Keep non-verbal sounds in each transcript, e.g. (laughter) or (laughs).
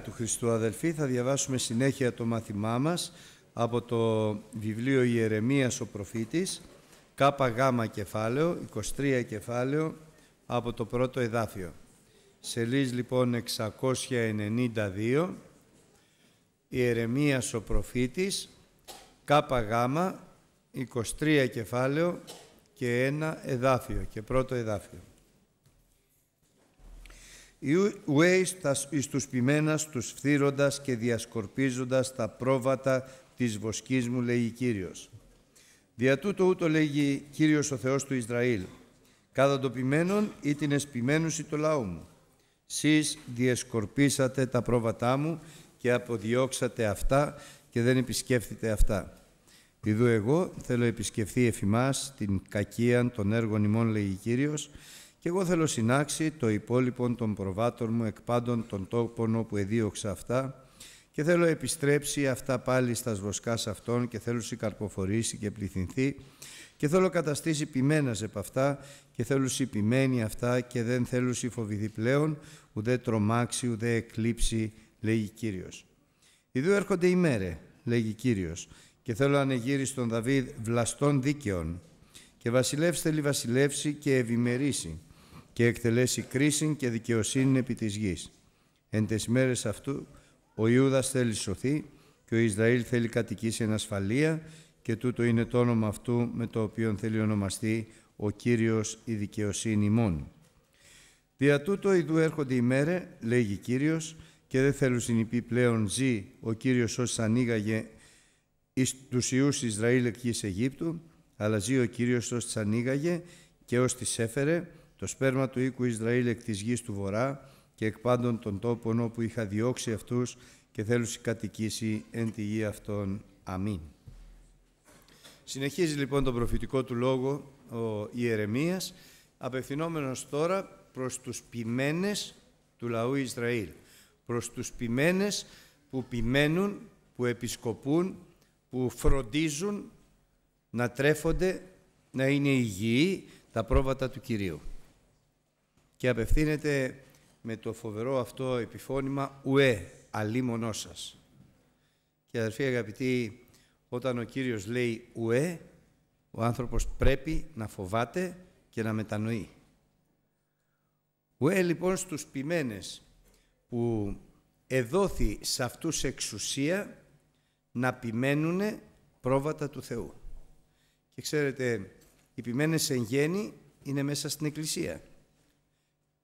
του Χριστού αδελφοί θα διαβάσουμε συνέχεια το μάθημά μας από το βιβλίο Ιερεμίας ο προφήτης ΚΓ κεφάλαιο 23 κεφάλαιο από το πρώτο εδάφιο Σελής λοιπόν 692 Ιερεμίας ο προφήτης ΚΓ 23 κεφάλαιο και ένα εδάφιο και πρώτο εδάφιο ουέι εις τους ποιμένας τους φθύροντας και διασκορπίζοντας τα πρόβατα της βοσκής μου, λέει ο Κύριος. Δια τούτο ούτω λέγει Κύριος ο Θεός του Ισραήλ, κατά το ποιμένον ή την εσπιμένουση το λαού μου. Σεις διασκορπίσατε τα πρόβατά μου και αποδιώξατε αυτά και δεν επισκέφθητε αυτά. Ιδού εγώ θέλω επισκεφθεί εφημάς την κακίαν των έργων ημών, λέει ο Κύριος, «Και εγώ θέλω συνάξει το υπόλοιπο των προβάτων μου εκ πάντων των τόπων όπου εδίωξα αυτά και θέλω επιστρέψει αυτά πάλι στα σβοσκά αυτών και θέλω καρποφορήσει και πληθυνθεί και θέλω καταστήσει ποιμένας επ' αυτά και θέλω ποιμένη αυτά και δεν θέλω φοβηθεί πλέον ουδέ τρομάξει ουδέ εκλείψει λέγει Κύριος. Ιδού έρχονται οι μέρε λέγει Κύριος και θέλω ανεγύρι στον Δαβίδ βλαστών δίκαιων και βασιλεύστε θέλει βασιλεύσει και ευημερήσει και εκτελέσει κρίση και δικαιοσύνη επί της γης. Εν τες μέρες αυτού ο Ιούδας θέλει σωθεί και ο Ισραήλ θέλει κατοικήσει εν ασφαλεία και τούτο είναι το όνομα αυτού με το οποίο θέλει ονομαστεί ο Κύριος η δικαιοσύνη μόνο. Δια τούτο ειδού έρχονται οι μέρε, λέγει Κύριος, και δεν θέλουν υπή πλέον ζει ο Κύριος όσοι ανοίγαγε εις τους ιούς Ισραήλ εκ Αιγύπτου, αλλά ζει ο Κύριος όσοι ανοίγαγε και όσοι τις έφερε, το σπέρμα του οίκου Ισραήλ εκ της γης του βορρά και εκ πάντων των τόπων όπου είχα διώξει αυτούς και θέλουσι κατοικήσει εν τη γη αυτών. Αμήν. Συνεχίζει λοιπόν τον προφητικό του λόγο ο Ιερεμίας, απευθυνόμενος τώρα προς τους ποιμένες του λαού Ισραήλ, προς τους ποιμένες που πιμένουν, που επισκοπούν, που φροντίζουν να τρέφονται, να είναι υγιεί τα πρόβατα του Κυρίου και απευθύνεται με το φοβερό αυτό επιφώνημα «Ουέ, αλίμονός σας». Και αδερφοί αγαπητοί, όταν ο Κύριος λέει «Ουέ», ο άνθρωπος πρέπει να φοβάται και να μετανοεί. «Ουέ» λοιπόν στους ποιμένες που εδόθη σε αυτούς εξουσία να ποιμένουν πρόβατα του Θεού. Και ξέρετε, οι ποιμένες εν γέννη είναι μέσα στην Εκκλησία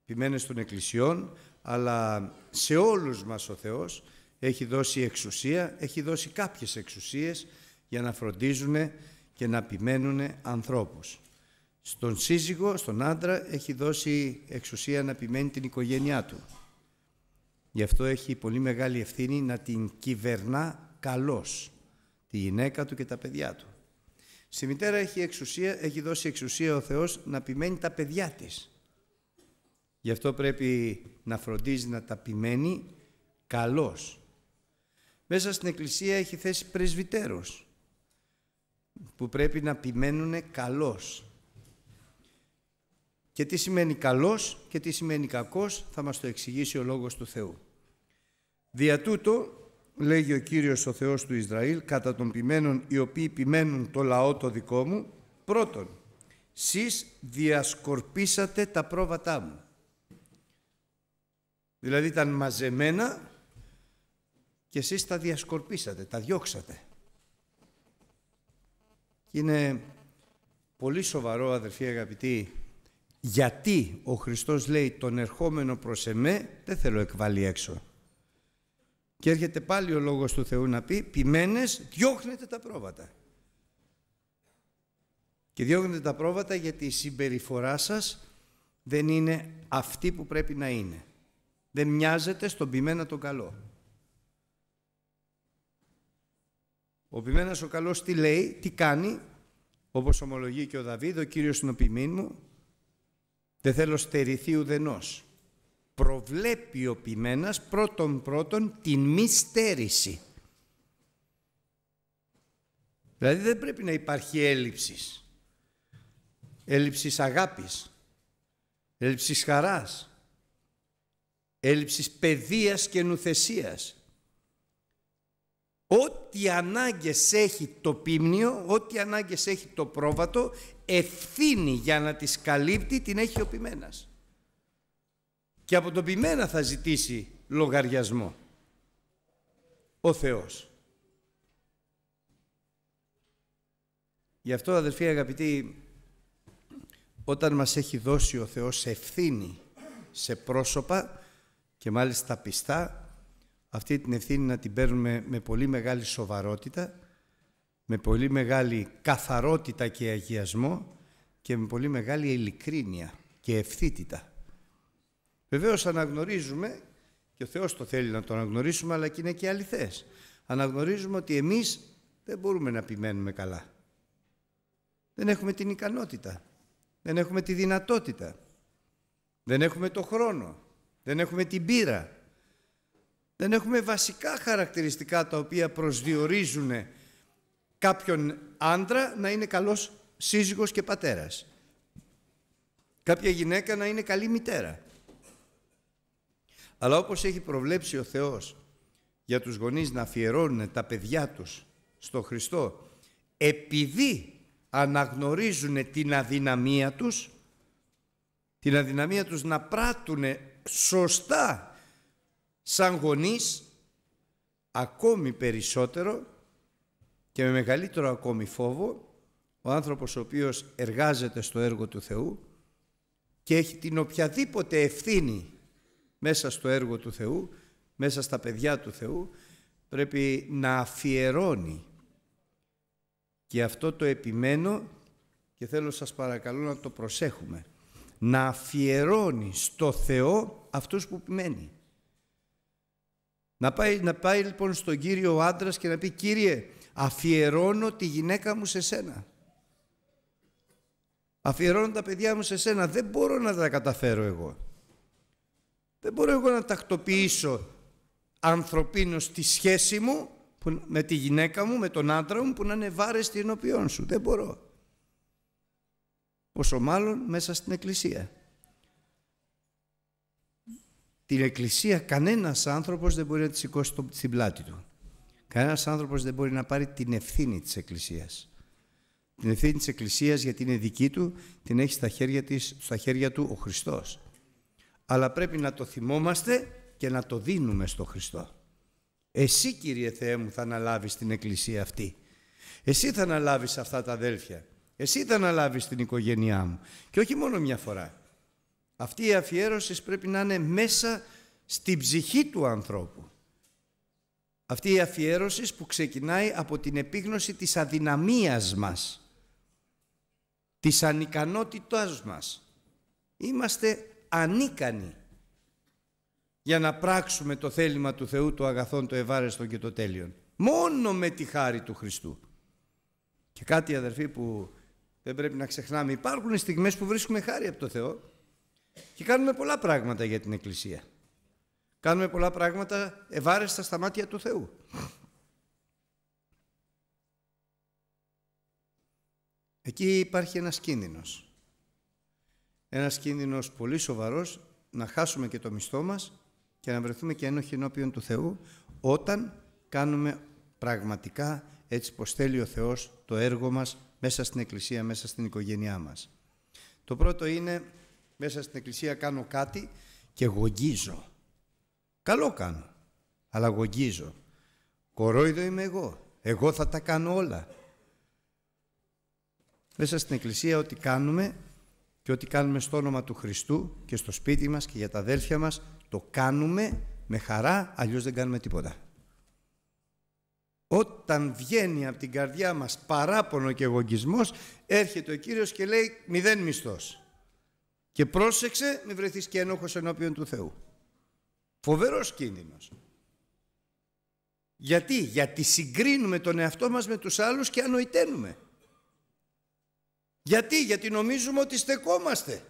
ποιμένες των εκκλησιών, αλλά σε όλους μας ο Θεός έχει δώσει εξουσία, έχει δώσει κάποιες εξουσίες για να φροντίζουν και να ποιμένουν ανθρώπους. Στον σύζυγο, στον άντρα, έχει δώσει εξουσία να ποιμένει την οικογένειά του. Γι' αυτό έχει πολύ μεγάλη ευθύνη να την κυβερνά καλώς, τη γυναίκα του και τα παιδιά του. Στη μητέρα έχει, εξουσία, έχει δώσει εξουσία ο Θεός να ποιμένει τα παιδιά της Γι' αυτό πρέπει να φροντίζει να τα καλός. Μέσα στην Εκκλησία έχει θέση πρεσβυτέρος που πρέπει να ποιμένουν καλός. Και τι σημαίνει καλός και τι σημαίνει κακός θα μας το εξηγήσει ο Λόγος του Θεού. Δια τούτο, λέγει ο Κύριος ο Θεός του Ισραήλ, κατά των ποιμένων οι οποίοι ποιμένουν το λαό το δικό μου, πρώτον, σεις διασκορπίσατε τα πρόβατά μου. Δηλαδή ήταν μαζεμένα και εσείς τα διασκορπίσατε, τα διώξατε. είναι πολύ σοβαρό αδερφοί αγαπητοί γιατί ο Χριστός λέει τον ερχόμενο προς εμέ δεν θέλω εκβάλει έξω. Και έρχεται πάλι ο Λόγος του Θεού να πει ποιμένες διώχνετε τα πρόβατα. Και διώχνετε τα πρόβατα γιατί η συμπεριφορά σας δεν είναι αυτή που πρέπει να είναι δεν μοιάζεται στον ποιμένα τον καλό. Ο ποιμένας ο καλός τι λέει, τι κάνει, όπως ομολογεί και ο Δαβίδ, ο Κύριος είναι ο μου, δεν θέλω στερηθεί ουδενός. Προβλέπει ο ποιμένας πρώτον πρώτον την μη στέρηση. Δηλαδή δεν πρέπει να υπάρχει έλλειψης. Έλλειψης αγάπης, έλλειψης χαράς, έλλειψης παιδείας και νουθεσίας. Ό,τι ανάγκες έχει το πίμνιο, ό,τι ανάγκες έχει το πρόβατο, ευθύνη για να τις καλύπτει την έχει ο ποιμένας. Και από τον ποιμένα θα ζητήσει λογαριασμό ο Θεός. Γι' αυτό αδελφοί αγαπητοί, όταν μας έχει δώσει ο Θεός ευθύνη σε πρόσωπα, και μάλιστα πιστά αυτή την ευθύνη να την παίρνουμε με πολύ μεγάλη σοβαρότητα, με πολύ μεγάλη καθαρότητα και αγιασμό και με πολύ μεγάλη ειλικρίνεια και ευθύτητα. Βεβαίως αναγνωρίζουμε, και ο Θεός το θέλει να το αναγνωρίσουμε, αλλά και είναι και αληθές. Αναγνωρίζουμε ότι εμείς δεν μπορούμε να επιμένουμε καλά. Δεν έχουμε την ικανότητα. Δεν έχουμε τη δυνατότητα. Δεν έχουμε το χρόνο δεν έχουμε την πείρα, δεν έχουμε βασικά χαρακτηριστικά τα οποία προσδιορίζουν κάποιον άντρα να είναι καλός σύζυγος και πατέρας. Κάποια γυναίκα να είναι καλή μητέρα. Αλλά όπως έχει προβλέψει ο Θεός για τους γονείς να αφιερώνουν τα παιδιά τους στο Χριστό επειδή αναγνωρίζουν την αδυναμία τους την αδυναμία τους να πράττουν σωστά σαν γονείς ακόμη περισσότερο και με μεγαλύτερο ακόμη φόβο ο άνθρωπος ο οποίος εργάζεται στο έργο του Θεού και έχει την οποιαδήποτε ευθύνη μέσα στο έργο του Θεού, μέσα στα παιδιά του Θεού, πρέπει να αφιερώνει. Και αυτό το επιμένω και θέλω σας παρακαλώ να το προσέχουμε να αφιερώνει στο Θεό αυτούς που μένει. Να πάει, να πάει λοιπόν στον Κύριο ο άντρας και να πει «Κύριε, αφιερώνω τη γυναίκα μου σε σένα». Αφιερώνω τα παιδιά μου σε σένα. Δεν μπορώ να τα καταφέρω εγώ. Δεν μπορώ εγώ να τακτοποιήσω ανθρωπίνως τη σχέση μου με τη γυναίκα μου, με τον άντρα μου που να είναι βάρες την σου. Δεν μπορώ πόσο μάλλον μέσα στην Εκκλησία. Την Εκκλησία κανένας άνθρωπος δεν μπορεί να τη σηκώσει στην πλάτη του. Κανένας άνθρωπος δεν μπορεί να πάρει την ευθύνη της Εκκλησίας. Την ευθύνη της Εκκλησίας γιατί είναι δική του, την έχει στα χέρια, της, στα χέρια του ο Χριστός. Αλλά πρέπει να το θυμόμαστε και να το δίνουμε στο Χριστό. Εσύ Κύριε Θεέ μου θα αναλάβεις την Εκκλησία αυτή. Εσύ θα αναλάβεις αυτά τα αδέλφια. Εσύ θα αναλάβεις την οικογένειά μου. Και όχι μόνο μια φορά. Αυτή η αφιέρωση πρέπει να είναι μέσα στην ψυχή του ανθρώπου. Αυτή η αφιέρωση που ξεκινάει από την επίγνωση της αδυναμίας μας, της ανικανότητάς μας. Είμαστε ανίκανοι για να πράξουμε το θέλημα του Θεού, το αγαθόν, το ευάρεστο και το τέλειον. Μόνο με τη χάρη του Χριστού. Και κάτι αδερφοί που δεν πρέπει να ξεχνάμε, υπάρχουν στιγμές που βρίσκουμε χάρη από το Θεό και κάνουμε πολλά πράγματα για την Εκκλησία. Κάνουμε πολλά πράγματα ευάρεστα στα μάτια του Θεού. Εκεί υπάρχει ένας κίνδυνος. Ένας κίνδυνος πολύ σοβαρός να χάσουμε και το μισθό μας και να βρεθούμε και ένοχοι ενώπιον του Θεού όταν κάνουμε πραγματικά έτσι πως θέλει ο Θεός το έργο μας μέσα στην Εκκλησία, μέσα στην οικογένειά μας. Το πρώτο είναι, μέσα στην Εκκλησία κάνω κάτι και γογγίζω. Καλό κάνω, αλλά γογγίζω. Κορόιδο είμαι εγώ, εγώ θα τα κάνω όλα. Μέσα στην Εκκλησία ό,τι κάνουμε και ό,τι κάνουμε στο όνομα του Χριστού και στο σπίτι μας και για τα αδέλφια μας, το κάνουμε με χαρά, αλλιώς δεν κάνουμε τίποτα. Όταν βγαίνει από την καρδιά μας παράπονο και εγωγισμός, έρχεται ο Κύριος και λέει μηδέν μισθός. Και πρόσεξε, μη βρεθείς και ένοχος ενώπιον του Θεού. Φοβερός κίνδυνος. Γιατί, γιατί συγκρίνουμε τον εαυτό μας με τους άλλους και ανοηταίνουμε. Γιατί, γιατί νομίζουμε ότι στεκόμαστε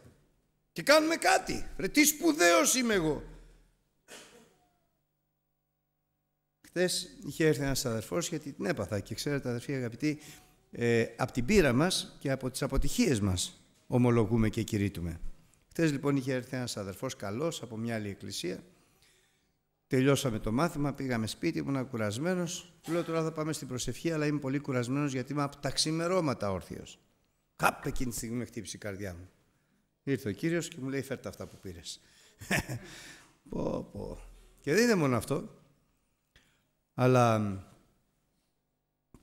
και κάνουμε κάτι. Ρε τι σπουδαίος είμαι εγώ. Χθες είχε έρθει ένας αδερφός γιατί την έπαθα και ξέρετε, αδερφοί αγαπητοί, ε, από την πείρα μας και από τις αποτυχίες μας ομολογούμε και κηρύττουμε. Χθες λοιπόν είχε έρθει ένας αδερφός καλός από μια άλλη εκκλησία. Τελειώσαμε το μάθημα, πήγαμε σπίτι, ήμουν κουρασμένος. Του λέω τώρα θα πάμε στην προσευχή, αλλά είμαι πολύ κουρασμένος γιατί είμαι από τα ξημερώματα όρθιος. Κάπου εκείνη τη στιγμή με χτύπησε η καρδιά μου. Ήρθε ο κύριος και μου λέει: Φέρτε αυτά που πήρες. (laughs) πω, πω. Και δεν είναι μόνο αυτό. Αλλά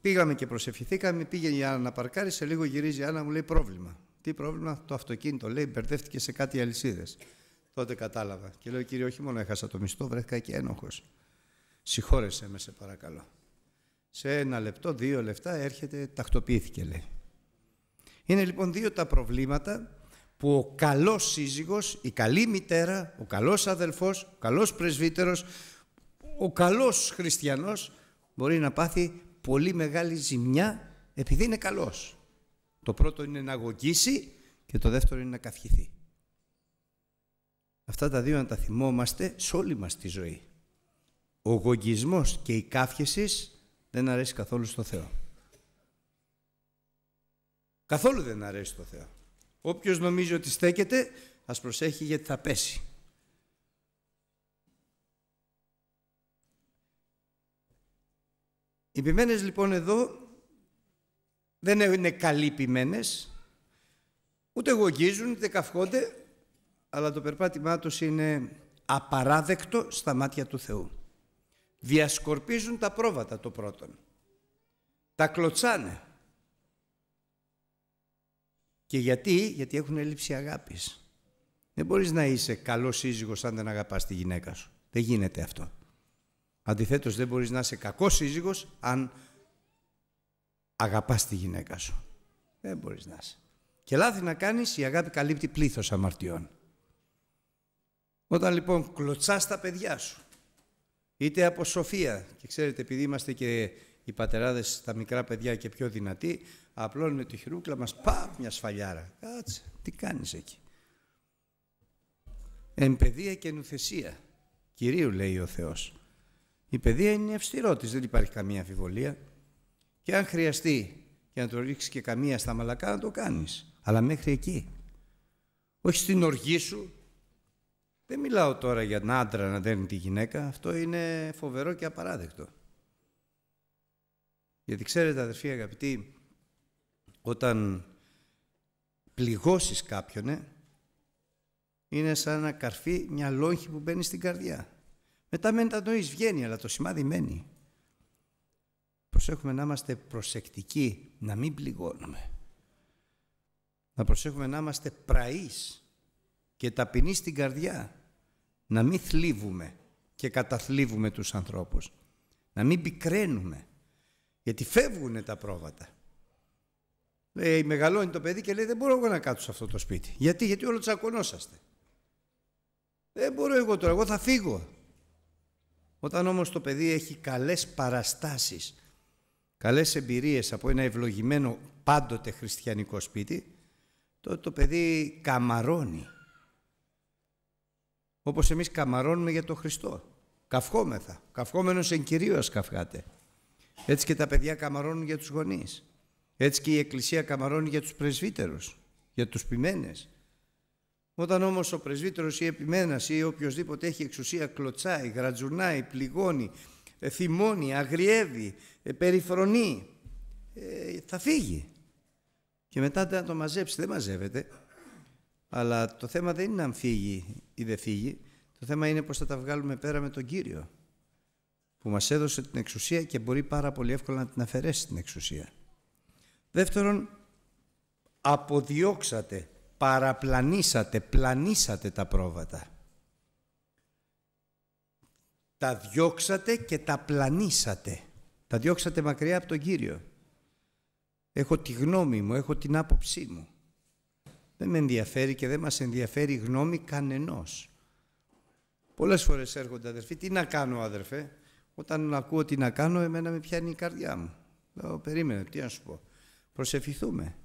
πήγαμε και προσευχηθήκαμε, πήγαινε η Άννα να παρκάρει, σε λίγο γυρίζει η Άννα μου λέει πρόβλημα. Τι πρόβλημα, το αυτοκίνητο λέει, μπερδεύτηκε σε κάτι αλυσίδες. Τότε κατάλαβα. Και λέω, κύριε, όχι μόνο έχασα το μισθό, βρέθηκα και ένοχος. Συγχώρεσαι με, σε παρακαλώ. Σε ένα λεπτό, δύο λεπτά έρχεται, τακτοποιήθηκε, λέει. Είναι λοιπόν δύο τα προβλήματα που ο καλός σύζυγος, η καλή μητέρα, ο καλός αδελφός, ο καλός πρεσβύτερος, ο καλός χριστιανός μπορεί να πάθει πολύ μεγάλη ζημιά επειδή είναι καλός. Το πρώτο είναι να αγωγήσει και το δεύτερο είναι να καυχηθεί. Αυτά τα δύο να τα θυμόμαστε σε όλη μας τη ζωή. Ο γογγισμός και η καύχηση δεν αρέσει καθόλου στο Θεό. Καθόλου δεν αρέσει στο Θεό. Όποιος νομίζει ότι στέκεται, ας προσέχει γιατί θα πέσει. Οι ποιμένες λοιπόν εδώ δεν είναι καλοί ποιμένες, ούτε γογγίζουν, ούτε καυχόνται, αλλά το περπάτημά τους είναι απαράδεκτο στα μάτια του Θεού. Διασκορπίζουν τα πρόβατα το πρώτον. Τα κλωτσάνε. Και γιατί, γιατί έχουν έλλειψη αγάπης. Δεν μπορείς να είσαι καλός σύζυγος αν δεν αγαπάς τη γυναίκα σου. Δεν γίνεται αυτό. Αντιθέτως, δεν μπορείς να είσαι κακός σύζυγος αν αγαπάς τη γυναίκα σου. Δεν μπορείς να είσαι. Και λάθη να κάνεις, η αγάπη καλύπτει πλήθος αμαρτιών. Όταν λοιπόν κλωτσάς τα παιδιά σου, είτε από σοφία, και ξέρετε, επειδή είμαστε και οι πατεράδες τα μικρά παιδιά και πιο δυνατοί, απλώνουμε τη χειρούκλα μας, πα μια σφαλιάρα. Κάτσε, τι κάνεις εκεί. Εμπαιδεία και νουθεσία. Κυρίου λέει ο Θεός η παιδεία είναι ευστηρότης, δεν υπάρχει καμία αμφιβολία. Και αν χρειαστεί και να το ρίξεις και καμία στα μαλακά, να το κάνεις. Αλλά μέχρι εκεί. Όχι στην οργή σου. Δεν μιλάω τώρα για τον άντρα να δένει τη γυναίκα. Αυτό είναι φοβερό και απαράδεκτο. Γιατί ξέρετε αδερφοί αγαπητοί, όταν πληγώσεις κάποιον, ε, είναι σαν να καρφί μια λόγχη που μπαίνει στην καρδιά. Μετά μετανοείς βγαίνει, αλλά το σημάδι μένει. Προσέχουμε να είμαστε προσεκτικοί, να μην πληγώνουμε. Να προσέχουμε να είμαστε πραείς και ταπεινοί στην καρδιά. Να μην θλίβουμε και καταθλίβουμε τους ανθρώπους. Να μην πικραίνουμε. Γιατί φεύγουν τα πρόβατα. Λέει, μεγαλώνει το παιδί και λέει δεν μπορώ εγώ να κάτσω σε αυτό το σπίτι. Γιατί, γιατί όλο τσακωνόσαστε. Δεν μπορώ εγώ τώρα, εγώ θα φύγω. Όταν όμως το παιδί έχει καλές παραστάσεις, καλές εμπειρίες από ένα ευλογημένο πάντοτε χριστιανικό σπίτι, τότε το παιδί καμαρώνει. Όπως εμείς καμαρώνουμε για τον Χριστό. Καυχόμεθα. Καυχόμενος εν κυρίως καυχάτε. Έτσι και τα παιδιά καμαρώνουν για τους γονείς. Έτσι και η Εκκλησία καμαρώνει για τους πρεσβύτερους, για τους ποιμένες, όταν όμως ο πρεσβύτερος ή επιμένας ή οποιοδήποτε έχει εξουσία κλωτσάει, γρατζουνάει, πληγώνει, ε, θυμώνει, αγριεύει, ε, περιφρονεί, ε, θα φύγει. Και μετά να το μαζέψει, δεν μαζεύεται. Αλλά το θέμα δεν είναι αν φύγει ή δεν φύγει. Το θέμα είναι πώς θα τα βγάλουμε πέρα με τον Κύριο που μας έδωσε την εξουσία και μπορεί πάρα πολύ εύκολα να την αφαιρέσει την εξουσία. Δεύτερον, αποδιώξατε παραπλανήσατε, πλανήσατε τα πρόβατα. Τα διώξατε και τα πλανήσατε. Τα διώξατε μακριά από τον Κύριο. Έχω τη γνώμη μου, έχω την άποψή μου. Δεν με ενδιαφέρει και δεν μας ενδιαφέρει η γνώμη κανενός. Πολλές φορές έρχονται αδερφοί, τι να κάνω αδερφέ, όταν ακούω τι να κάνω εμένα με πιάνει η καρδιά μου. Λέω περίμενε, τι να σου πω, προσευχηθούμε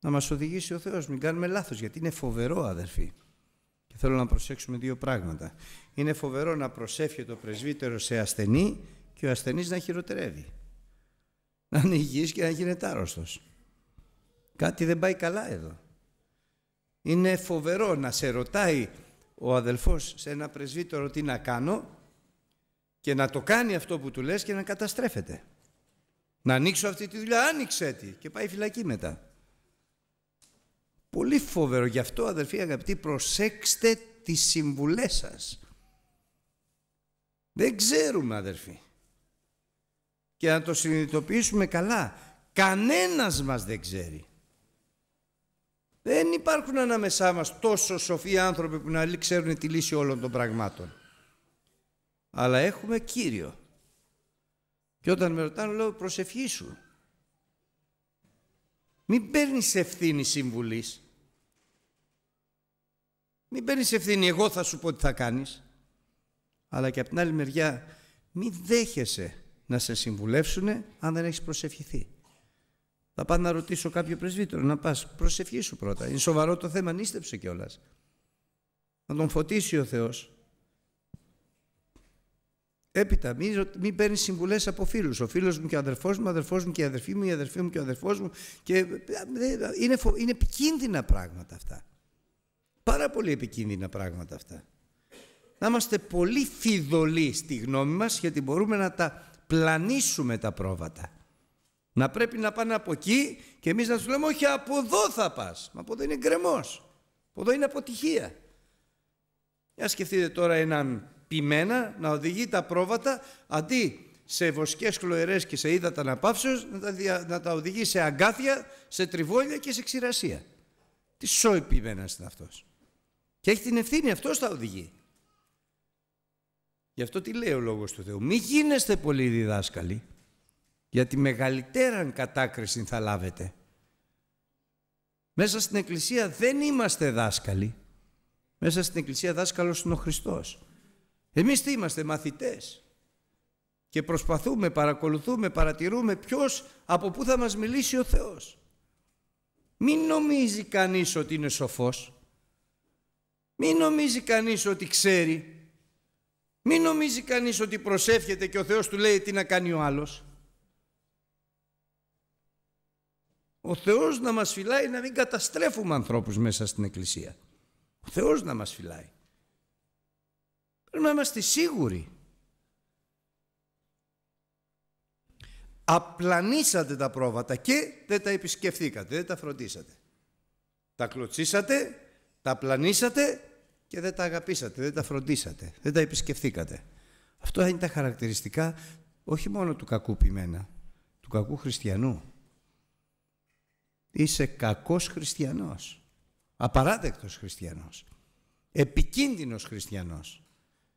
να μας οδηγήσει ο Θεός. Μην κάνουμε λάθος, γιατί είναι φοβερό, αδερφοί. Και θέλω να προσέξουμε δύο πράγματα. Είναι φοβερό να προσεύχεται το πρεσβύτερο σε ασθενή και ο ασθενής να χειροτερεύει. Να είναι υγιής και να γίνεται άρρωστος. Κάτι δεν πάει καλά εδώ. Είναι φοβερό να σε ρωτάει ο αδελφός σε ένα πρεσβύτερο τι να κάνω και να το κάνει αυτό που του λες και να καταστρέφεται. Να ανοίξω αυτή τη δουλειά, άνοιξε τη και πάει φυλακή μετά. Πολύ φοβερό. Γι' αυτό αδερφοί αγαπητοί προσέξτε τις συμβουλές σας. Δεν ξέρουμε αδερφοί. Και να το συνειδητοποιήσουμε καλά. Κανένας μας δεν ξέρει. Δεν υπάρχουν ανάμεσά μας τόσο σοφοί άνθρωποι που να ξέρουν τη λύση όλων των πραγμάτων. Αλλά έχουμε Κύριο. Και όταν με ρωτάνε λέω προσευχήσου. Μην παίρνεις ευθύνη συμβουλής. Μην παίρνεις ευθύνη, εγώ θα σου πω τι θα κάνεις. Αλλά και από την άλλη μεριά μην δέχεσαι να σε συμβουλεύσουν αν δεν έχεις προσευχηθεί. Θα πάω να ρωτήσω κάποιο πρεσβύτερο να πας προσευχή πρώτα. Είναι σοβαρό το θέμα, νίστεψε κιόλας. Να τον φωτίσει ο Θεός. Έπειτα, μην, μην παίρνεις συμβουλές από φίλους. Ο φίλος μου και ο αδερφός μου, ο αδερφός μου και η αδερφή μου, η αδερφή μου και ο αδερφός μου. Και ε, ε, ε, είναι, είναι επικίνδυνα πράγματα αυτά. Πάρα πολύ επικίνδυνα πράγματα αυτά. Να είμαστε πολύ φιδωλοί στη γνώμη μας γιατί μπορούμε να τα πλανήσουμε τα πρόβατα. Να πρέπει να πάνε από εκεί και εμείς να τους λέμε όχι από εδώ θα πας. Μα από εδώ είναι γκρεμός. Από εδώ είναι αποτυχία. Για σκεφτείτε τώρα έναν πιμένα να οδηγεί τα πρόβατα αντί σε βοσκές χλωερές και σε ύδατα αναπαύσεως να τα, να τα οδηγεί σε αγκάθια, σε τριβόλια και σε ξηρασία. Τι σοϊ είναι αυτός. Και έχει την ευθύνη, αυτό τα οδηγεί. Γι' αυτό τι λέει ο Λόγος του Θεού. Μη γίνεστε πολύ διδάσκαλοι, γιατί μεγαλύτεραν κατάκριση θα λάβετε. Μέσα στην Εκκλησία δεν είμαστε δάσκαλοι. Μέσα στην Εκκλησία δάσκαλος είναι ο Χριστός. Εμείς τι είμαστε, μαθητές. Και προσπαθούμε, παρακολουθούμε, παρατηρούμε ποιος από πού θα μας μιλήσει ο Θεός. Μην νομίζει κανείς ότι είναι σοφός. Μην νομίζει κανείς ότι ξέρει. Μην νομίζει κανείς ότι προσεύχεται και ο Θεός του λέει τι να κάνει ο άλλος. Ο Θεός να μας φυλάει να μην καταστρέφουμε ανθρώπους μέσα στην Εκκλησία. Ο Θεός να μας φυλάει. Πρέπει να είμαστε σίγουροι. Απλανήσατε τα πρόβατα και δεν τα επισκεφθήκατε, δεν τα φροντίσατε. Τα κλωτσίσατε τα πλανήσατε και δεν τα αγαπήσατε, δεν τα φροντίσατε, δεν τα επισκεφθήκατε. Αυτό είναι τα χαρακτηριστικά όχι μόνο του κακού ποιμένα, του κακού χριστιανού. Είσαι κακός χριστιανός, απαράδεκτος χριστιανός, επικίνδυνος χριστιανός.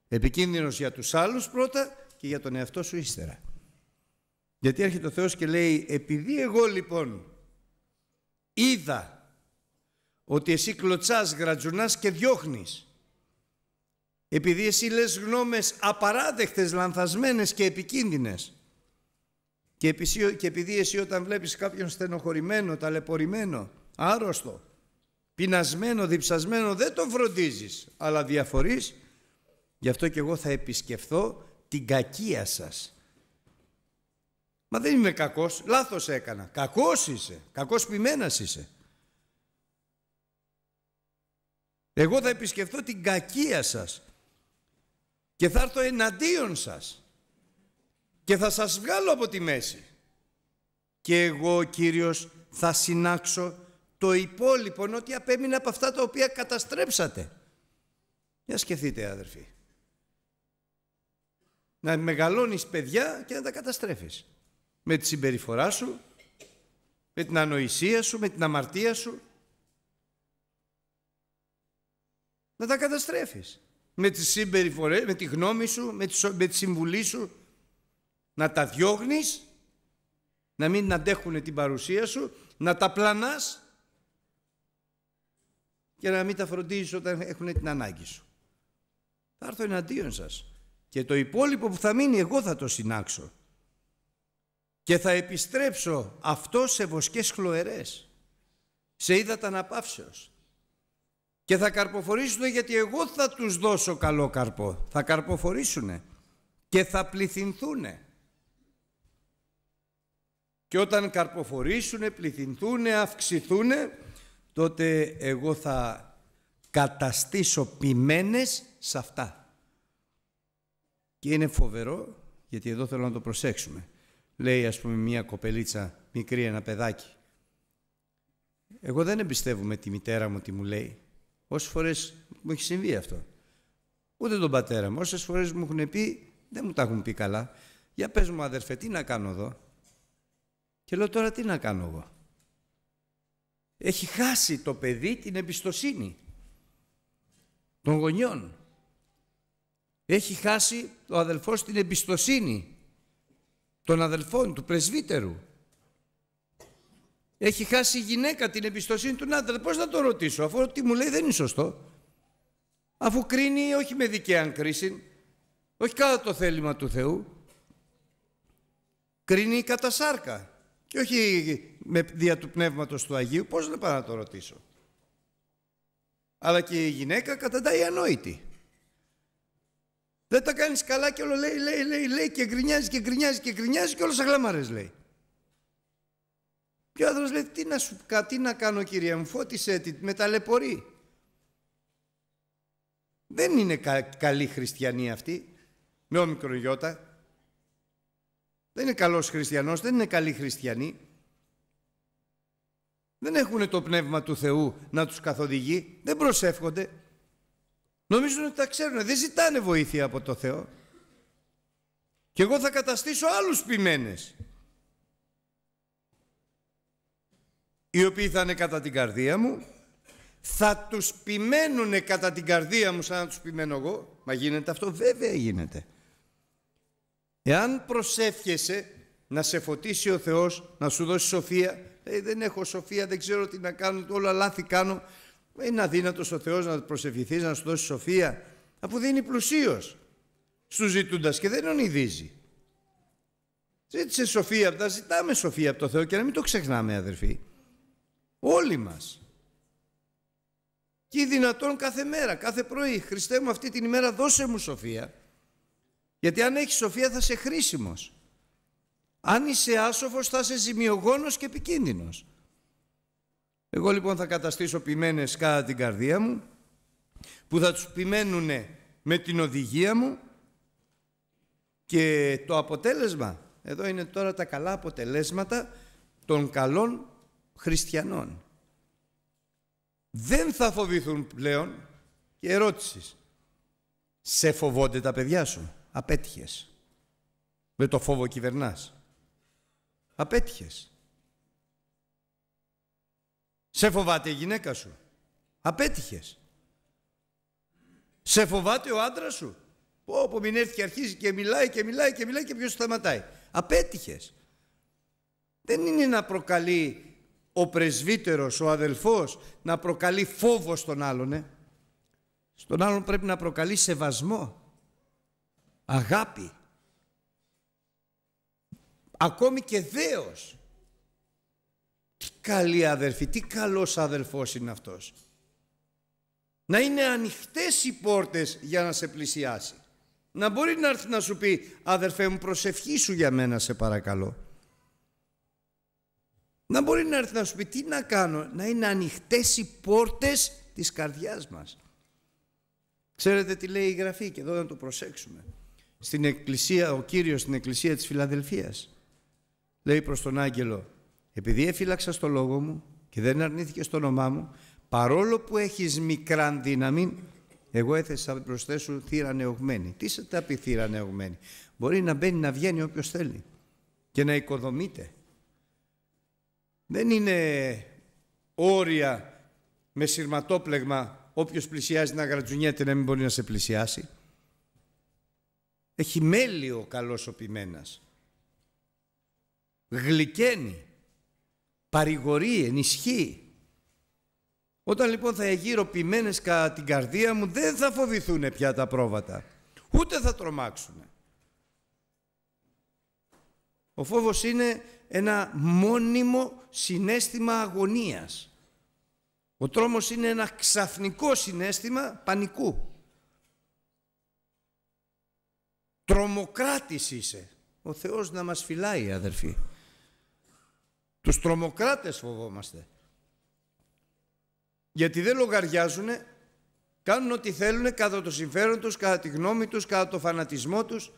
Επικίνδυνος για τους άλλους πρώτα και για τον εαυτό σου ύστερα. Γιατί έρχεται ο Θεός και λέει, επειδή εγώ λοιπόν είδα ότι εσύ κλωτσάς, γρατζουνάς και διώχνεις. Επειδή εσύ λες γνώμες απαράδεκτες, λανθασμένες και επικίνδυνες. Και επειδή εσύ όταν βλέπεις κάποιον στενοχωρημένο, ταλαιπωρημένο, άρρωστο, πεινασμένο, διψασμένο, δεν τον φροντίζεις, αλλά διαφορείς. Γι' αυτό και εγώ θα επισκεφθώ την κακία σας. Μα δεν είμαι κακός, λάθος έκανα. Κακός είσαι, κακός ποιμένας είσαι. Εγώ θα επισκεφθώ την κακία σας και θα έρθω εναντίον σας και θα σας βγάλω από τη μέση. Και εγώ, Κύριος, θα συνάξω το υπόλοιπο ότι απέμεινε από αυτά τα οποία καταστρέψατε. Για σκεφτείτε, αδερφοί. Να μεγαλώνεις παιδιά και να τα καταστρέφεις. Με τη συμπεριφορά σου, με την ανοησία σου, με την αμαρτία σου, να τα καταστρέφεις. Με τις συμπεριφορέ, με τη γνώμη σου, με τη, με συμβουλή σου, να τα διώγνεις, να μην αντέχουν την παρουσία σου, να τα πλανάς και να μην τα φροντίζεις όταν έχουν την ανάγκη σου. Θα έρθω εναντίον σας και το υπόλοιπο που θα μείνει εγώ θα το συνάξω και θα επιστρέψω αυτό σε βοσκές χλωερές, σε ύδατα αναπαύσεως, και θα καρποφορήσουν γιατί εγώ θα τους δώσω καλό καρπό. Θα καρποφορήσουνε και θα πληθυνθούν. Και όταν καρποφορήσουν, πληθυνθούν, αυξηθούν, τότε εγώ θα καταστήσω ποιμένες σε αυτά. Και είναι φοβερό, γιατί εδώ θέλω να το προσέξουμε. Λέει ας πούμε μια κοπελίτσα, μικρή ένα παιδάκι. Εγώ δεν εμπιστεύομαι τη μητέρα μου τι μου λέει. Όσες φορές μου έχει συμβεί αυτό. Ούτε τον πατέρα μου. Όσες φορές μου έχουν πει, δεν μου τα έχουν πει καλά. Για πες μου, αδερφέ, τι να κάνω εδώ. Και λέω τώρα τι να κάνω εγώ. Έχει χάσει το παιδί την εμπιστοσύνη των γονιών. Έχει χάσει ο αδελφός την εμπιστοσύνη των αδελφών, του πρεσβύτερου. Έχει χάσει η γυναίκα την εμπιστοσύνη του άντρα. Πώς να το ρωτήσω, αφού τι μου λέει δεν είναι σωστό. Αφού κρίνει όχι με δικαία κρίση, όχι κατά το θέλημα του Θεού. Κρίνει κατά σάρκα και όχι με, δια του Πνεύματος του Αγίου. Πώς να πάω να το ρωτήσω. Αλλά και η γυναίκα καταντάει ανόητη. Δεν τα κάνεις καλά και όλο λέει, λέει, λέει, λέει και γκρινιάζει και γκρινιάζει και γκρινιάζει και όλο σαν λέει. Και ο άντρας λέει τι να, σου, τι να κάνω κύριε μου φώτισέ τη με ταλαιπωρεί. Δεν είναι κα, καλή χριστιανή αυτή με όμικρον γιώτα. Δεν είναι καλός χριστιανός, δεν είναι καλή χριστιανή. Δεν έχουν το πνεύμα του Θεού να τους καθοδηγεί, δεν προσεύχονται. Νομίζουν ότι τα ξέρουν, δεν ζητάνε βοήθεια από το Θεό. Και εγώ θα καταστήσω άλλους ποιμένες. οι οποίοι θα είναι κατά την καρδία μου, θα τους πιμένουνε κατά την καρδία μου σαν να τους πηγαίνω εγώ. Μα γίνεται αυτό, βέβαια γίνεται. Εάν προσεύχεσαι να σε φωτίσει ο Θεός, να σου δώσει σοφία, ε, δεν έχω σοφία, δεν ξέρω τι να κάνω, όλα λάθη κάνω, είναι αδύνατος ο Θεός να προσευχηθείς, να σου δώσει σοφία, αφού δεν είναι πλουσίος στους και δεν ονειδίζει. Ζήτησε σοφία, τα ζητάμε σοφία από το Θεό και να μην το ξεχνάμε αδερφοί. Όλοι μας. Και δυνατόν κάθε μέρα, κάθε πρωί. Χριστέ μου αυτή την ημέρα δώσε μου σοφία. Γιατί αν έχεις σοφία θα είσαι χρήσιμος. Αν είσαι άσοφος θα είσαι ζημιογόνος και επικίνδυνος. Εγώ λοιπόν θα καταστήσω ποιμένες κατά την καρδία μου που θα τους ποιμένουν με την οδηγία μου και το αποτέλεσμα, εδώ είναι τώρα τα καλά αποτελέσματα των καλών χριστιανών. Δεν θα φοβηθούν πλέον και ερώτησης. Σε φοβόνται τα παιδιά σου. Απέτυχες. Με το φόβο κυβερνάς. Απέτυχες. Σε φοβάται η γυναίκα σου. Απέτυχες. Σε φοβάται ο άντρας σου. που μην έρθει και αρχίζει και μιλάει και μιλάει και μιλάει και ποιος σταματάει. Απέτυχες. Δεν είναι να προκαλεί ο πρεσβύτερος, ο αδελφός να προκαλεί φόβο στον άλλον. Ε. Στον άλλον πρέπει να προκαλεί σεβασμό, αγάπη, ακόμη και δέος. Τι καλή αδερφή, τι καλός αδελφός είναι αυτός. Να είναι ανοιχτές οι πόρτες για να σε πλησιάσει. Να μπορεί να έρθει να σου πει αδερφέ μου προσευχή σου για μένα σε παρακαλώ να μπορεί να έρθει να σου πει τι να κάνω, να είναι ανοιχτές οι πόρτες της καρδιάς μας. Ξέρετε τι λέει η Γραφή και εδώ να το προσέξουμε. Στην εκκλησία, ο Κύριος στην εκκλησία της Φιλαδελφίας λέει προς τον άγγελο «Επειδή έφυλαξα στο λόγο μου και δεν αρνήθηκε στο όνομά μου, παρόλο που έχεις μικρά δύναμη, εγώ έθεσα να προσθέσω θύρα νεογμένη». Τι σε τα πει θύρα νεογμένη. Μπορεί να μπαίνει να βγαίνει όποιος θέλει και να οικοδομείται. Δεν είναι όρια με σειρματόπλεγμα όποιος πλησιάζει να γρατζουνιέται να μην μπορεί να σε πλησιάσει. Έχει μέλι ο καλός ο ποιμένας. Γλυκαίνει. Παρηγορεί, ενισχύει. Όταν λοιπόν θα εγείρω ποιμένες κατά την καρδία μου δεν θα φοβηθούν πια τα πρόβατα. Ούτε θα τρομάξουν. Ο φόβος είναι ένα μόνιμο συνέστημα αγωνίας. Ο τρόμος είναι ένα ξαφνικό συνέστημα πανικού. Τρομοκράτης είσαι. Ο Θεός να μας φυλάει αδερφοί. Τους τρομοκράτες φοβόμαστε. Γιατί δεν λογαριάζουνε. κάνουν ό,τι θέλουν κατά το συμφέρον τους, κατά τη γνώμη τους, κατά το φανατισμό τους.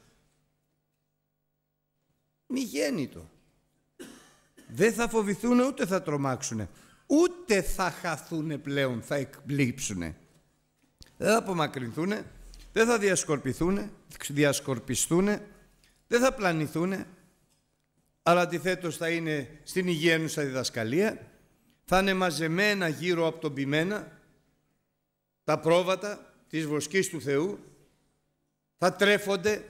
Μη γέννητο δεν θα φοβηθούν ούτε θα τρομάξουν. Ούτε θα χαθούν πλέον, θα εκπλήψουν. Δεν θα απομακρυνθούν, δεν θα διασκορπιστούν, διασκορπιστούν, δεν θα πλανηθούν, αλλά αντιθέτως θα είναι στην υγιένουσα διδασκαλία, θα είναι μαζεμένα γύρω από τον ποιμένα, τα πρόβατα της βοσκής του Θεού, θα τρέφονται,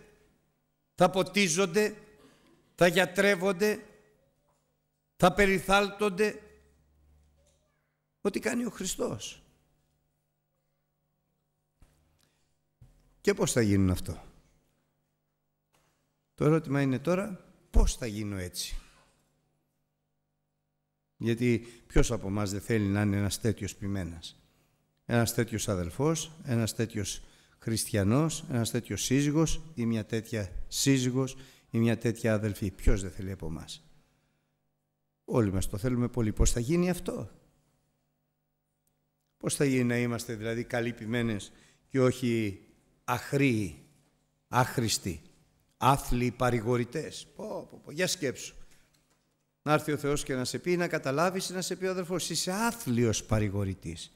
θα ποτίζονται, θα γιατρεύονται, θα περιθάλτονται ότι κάνει ο Χριστός. Και πώς θα γίνουν αυτό. Το ερώτημα είναι τώρα πώς θα γίνω έτσι. Γιατί ποιος από εμά δεν θέλει να είναι ένας τέτοιος ποιμένας. Ένας τέτοιος αδελφός, ένας τέτοιος χριστιανός, ένας τέτοιος σύζυγος ή μια τέτοια σύζυγος ή μια τέτοια αδελφή. Ποιος δεν θέλει από μας. Όλοι μας το θέλουμε πολύ. Πώς θα γίνει αυτό. Πώς θα γίνει να είμαστε δηλαδή καλυπημένες και όχι αχροί, άχρηστοι, άθλοι παρηγορητές. Πω, πω, πω. Για σκέψου. Να έρθει ο Θεός και να σε πει, να καταλάβεις να σε πει ο αδερφός, είσαι άθλιος παρηγορητής.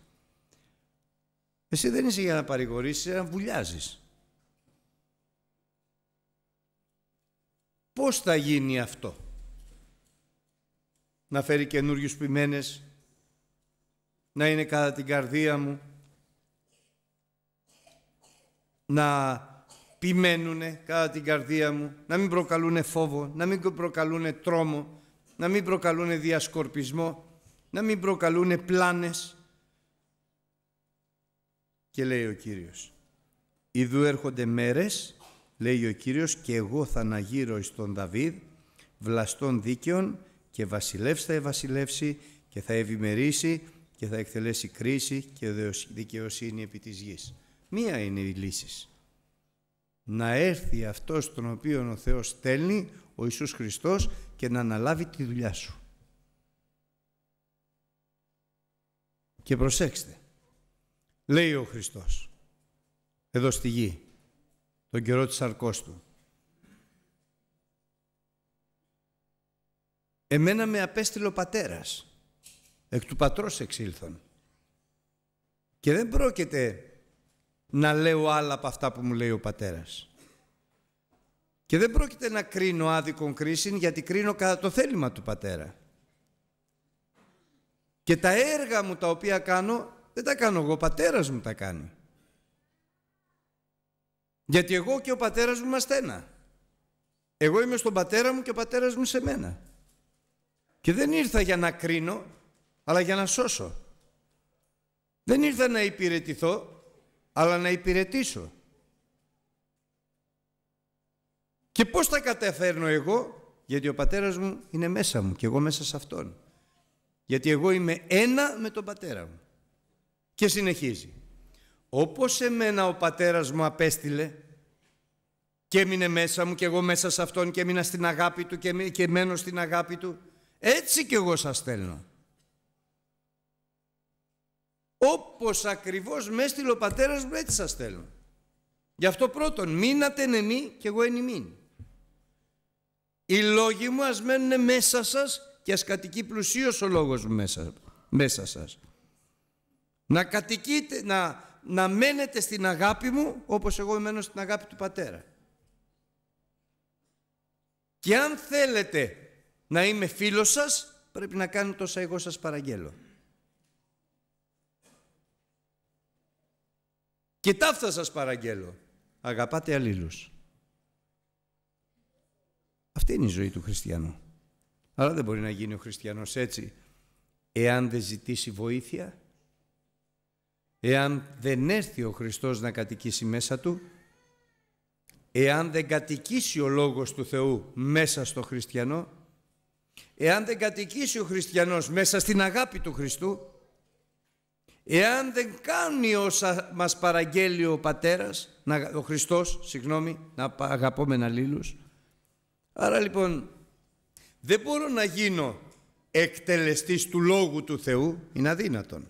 Εσύ δεν είσαι για να παρηγορήσεις, να βουλιάζεις. Πώς θα γίνει αυτό να φέρει καινούριους ποιμένες, να είναι κατά την καρδία μου, να ποιμένουνε κατά την καρδία μου, να μην προκαλούνε φόβο, να μην προκαλούν τρόμο, να μην προκαλούνε διασκορπισμό, να μην προκαλούν πλάνες. Και λέει ο Κύριος, «Ιδού έρχονται μέρες, λέει ο Κύριος, και εγώ θα αναγύρω εις τον Δαβίδ, βλαστών δίκαιων και βασιλεύς θα ευασιλεύσει και θα ευημερήσει και θα εκτελέσει κρίση και δικαιοσύνη επί της γης. Μία είναι η λύση. Να έρθει αυτός τον οποίο ο Θεός στέλνει, ο Ιησούς Χριστός, και να αναλάβει τη δουλειά σου. Και προσέξτε, λέει ο Χριστός, εδώ στη γη, τον καιρό της αρκός του, Εμένα με απέστειλε ο πατέρας. Εκ του πατρός εξήλθον. Και δεν πρόκειται να λέω άλλα από αυτά που μου λέει ο πατέρας. Και δεν πρόκειται να κρίνω άδικον κρίσιν γιατί κρίνω κατά το θέλημα του πατέρα. Και τα έργα μου τα οποία κάνω δεν τα κάνω εγώ, ο πατέρας μου τα κάνει. Γιατί εγώ και ο πατέρας μου είμαστε ένα. Εγώ είμαι στον πατέρα μου και ο πατέρας μου σε μένα. Και δεν ήρθα για να κρίνω, αλλά για να σώσω. Δεν ήρθα να υπηρετηθώ, αλλά να υπηρετήσω. Και πώς τα καταφέρνω εγώ, γιατί ο πατέρας μου είναι μέσα μου και εγώ μέσα σε αυτόν. Γιατί εγώ είμαι ένα με τον πατέρα μου. Και συνεχίζει. Όπως εμένα ο πατέρας μου απέστειλε και έμεινε μέσα μου και εγώ μέσα σε αυτόν και έμεινα στην αγάπη του και μένω στην αγάπη του έτσι κι εγώ σας στέλνω. Όπως ακριβώς με έστειλε ο πατέρας μου, έτσι σας στέλνω. Γι' αυτό πρώτον, μείνατε εν εμεί και εγώ εν ημίν. Οι λόγοι μου ας μένουν μέσα σας και ας κατοικεί πλουσίως ο λόγος μου μέσα, μέσα σας. Να κατοικείτε, να, να μένετε στην αγάπη μου όπως εγώ μένω στην αγάπη του Πατέρα. Και αν θέλετε να είμαι φίλος σας, πρέπει να κάνω τόσα εγώ σας παραγγέλω. Και ταύτα σας παραγγέλω. Αγαπάτε αλλήλους. Αυτή είναι η ζωή του χριστιανού. Αλλά δεν μπορεί να γίνει ο χριστιανός έτσι εάν δεν ζητήσει βοήθεια, εάν δεν έρθει ο Χριστός να κατοικήσει μέσα του, εάν δεν κατοικήσει ο Λόγος του Θεού μέσα στο χριστιανό, Εάν δεν κατοικήσει ο χριστιανός μέσα στην αγάπη του Χριστού, εάν δεν κάνει όσα μας παραγγέλει ο Πατέρας, ο Χριστός, συγγνώμη, να αγαπώμεν αλλήλους. Άρα λοιπόν, δεν μπορώ να γίνω εκτελεστής του Λόγου του Θεού, είναι αδύνατον.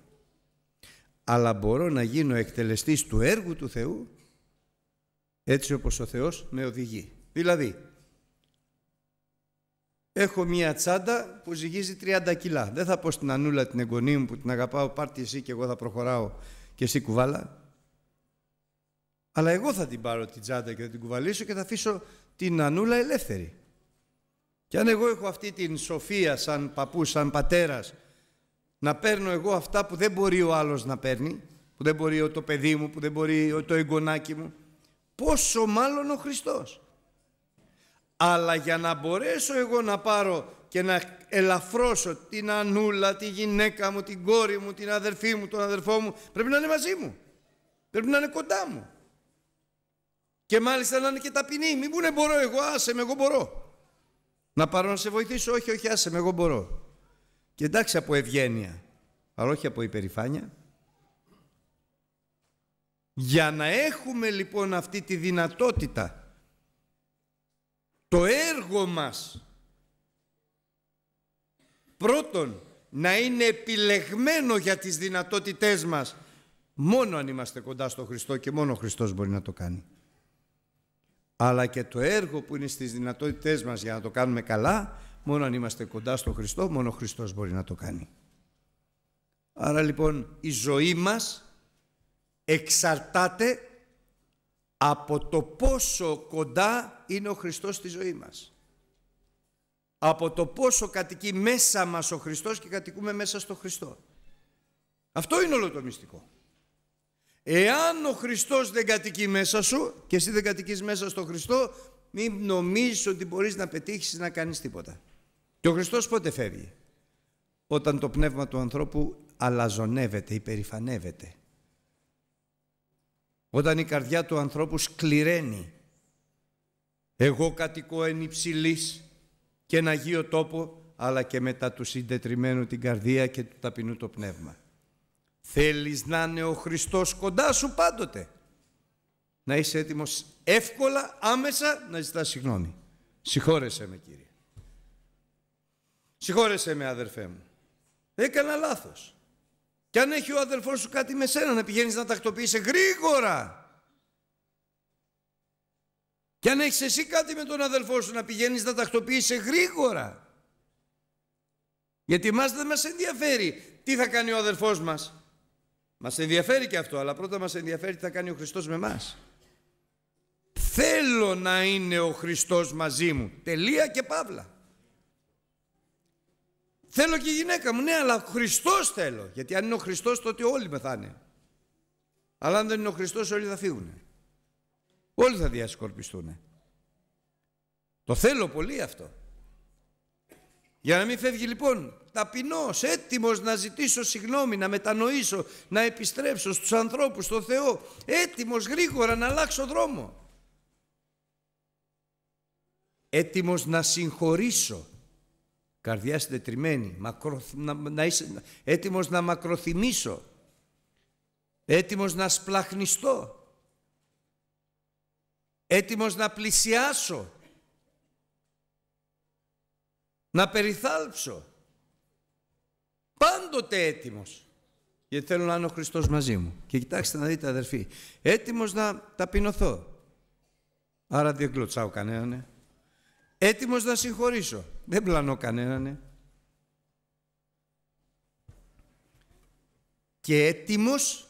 Αλλά μπορώ να γίνω εκτελεστής του έργου του Θεού, έτσι όπως ο Θεός με οδηγεί. Δηλαδή, Έχω μία τσάντα που ζυγίζει 30 κιλά. Δεν θα πω στην Ανούλα την εγγονή μου που την αγαπάω, πάρτε εσύ και εγώ θα προχωράω και εσύ κουβάλα. Αλλά εγώ θα την πάρω την τσάντα και θα την κουβαλήσω και θα αφήσω την Ανούλα ελεύθερη. Και αν εγώ έχω αυτή την σοφία σαν παππούς, σαν πατέρας, να παίρνω εγώ αυτά που δεν μπορεί ο άλλος να παίρνει, που δεν μπορεί το παιδί μου, που δεν μπορεί το εγγονάκι μου, πόσο μάλλον ο Χριστός. Αλλά για να μπορέσω εγώ να πάρω και να ελαφρώσω την ανούλα, τη γυναίκα μου, την κόρη μου, την αδερφή μου, τον αδερφό μου, πρέπει να είναι μαζί μου. Πρέπει να είναι κοντά μου. Και μάλιστα να είναι και ταπεινή. Μην πούνε μπορώ εγώ, άσε με, εγώ μπορώ. Να πάρω να σε βοηθήσω, όχι, όχι, άσε με, εγώ μπορώ. Και εντάξει από ευγένεια, αλλά όχι από υπερηφάνεια. Για να έχουμε λοιπόν αυτή τη δυνατότητα το έργο μας πρώτον να είναι επιλεγμένο για τις δυνατότητές μας μόνο αν είμαστε κοντά στο Χριστό και μόνο ο Χριστός μπορεί να το κάνει αλλά και το έργο που είναι στις δυνατότητές μας για να το κάνουμε καλά μόνο αν είμαστε κοντά στο Χριστό μόνο ο Χριστός μπορεί να το κάνει άρα λοιπόν η ζωή μας εξαρτάται από το πόσο κοντά είναι ο Χριστός στη ζωή μας. Από το πόσο κατοικεί μέσα μας ο Χριστός και κατοικούμε μέσα στο Χριστό. Αυτό είναι όλο το μυστικό. Εάν ο Χριστός δεν κατοικεί μέσα σου και εσύ δεν κατοικείς μέσα στο Χριστό, μην νομίζεις ότι μπορείς να πετύχεις να κάνεις τίποτα. Και ο Χριστός πότε φεύγει. Όταν το πνεύμα του ανθρώπου αλαζονεύεται, υπερηφανεύεται όταν η καρδιά του ανθρώπου σκληραίνει. Εγώ κατοικώ εν υψηλής και εν Αγίο τόπο, αλλά και μετά του συντετριμένου την καρδία και του ταπεινού το πνεύμα. Θέλεις να είναι ο Χριστός κοντά σου πάντοτε. Να είσαι έτοιμος εύκολα, άμεσα να ζητάς συγγνώμη. Συγχώρεσέ με Κύριε. Συγχώρεσέ με αδερφέ μου. Έκανα λάθος. Και αν έχει ο αδελφός σου κάτι με σένα να πηγαίνεις να τακτοποιήσει γρήγορα. Και αν έχεις εσύ κάτι με τον αδελφό σου να πηγαίνεις να τακτοποιήσει γρήγορα. Γιατί μας δεν μας ενδιαφέρει τι θα κάνει ο αδελφός μας. Μας ενδιαφέρει και αυτό, αλλά πρώτα μας ενδιαφέρει τι θα κάνει ο Χριστός με μας. Θέλω να είναι ο Χριστός μαζί μου. Τελεία και παύλα. Θέλω και η γυναίκα μου, ναι, αλλά Χριστός θέλω. Γιατί αν είναι ο Χριστός, τότε όλοι μεθάνε. Αλλά αν δεν είναι ο Χριστός, όλοι θα φύγουν. Όλοι θα διασκορπιστούν. Το θέλω πολύ αυτό. Για να μην φεύγει λοιπόν ταπεινός, έτοιμος να ζητήσω συγγνώμη, να μετανοήσω, να επιστρέψω στους ανθρώπους, στο Θεό, έτοιμος γρήγορα να αλλάξω δρόμο. Έτοιμος να συγχωρήσω καρδιά συντετριμένη, μακρο, να, έτοιμος να μακροθυμίσω, έτοιμος να σπλαχνιστώ, έτοιμος να πλησιάσω, να περιθάλψω. Πάντοτε έτοιμος. Γιατί θέλω να είναι ο Χριστός μαζί μου. Και κοιτάξτε να δείτε αδερφοί. Έτοιμος να ταπεινωθώ. Άρα δεν κλωτσάω κανέναν. Ναι. Έτοιμος να συγχωρήσω. Δεν πλανώ κανέναν. Ναι. Και έτοιμος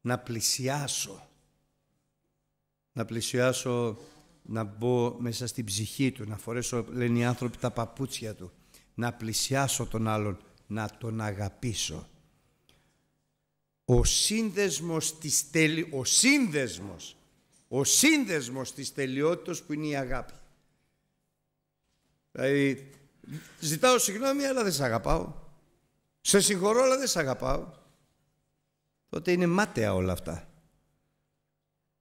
να πλησιάσω. Να πλησιάσω, να μπω μέσα στην ψυχή του, να φορέσω, λένε οι άνθρωποι, τα παπούτσια του. Να πλησιάσω τον άλλον, να τον αγαπήσω. Ο σύνδεσμος της τελει... σύνδεσμος, ο σύνδεσμος της τελειότητας που είναι η αγάπη. Δηλαδή, ζητάω συγγνώμη, αλλά δεν σε αγαπάω. Σε συγχωρώ, αλλά δεν σε αγαπάω. Τότε είναι μάταια όλα αυτά.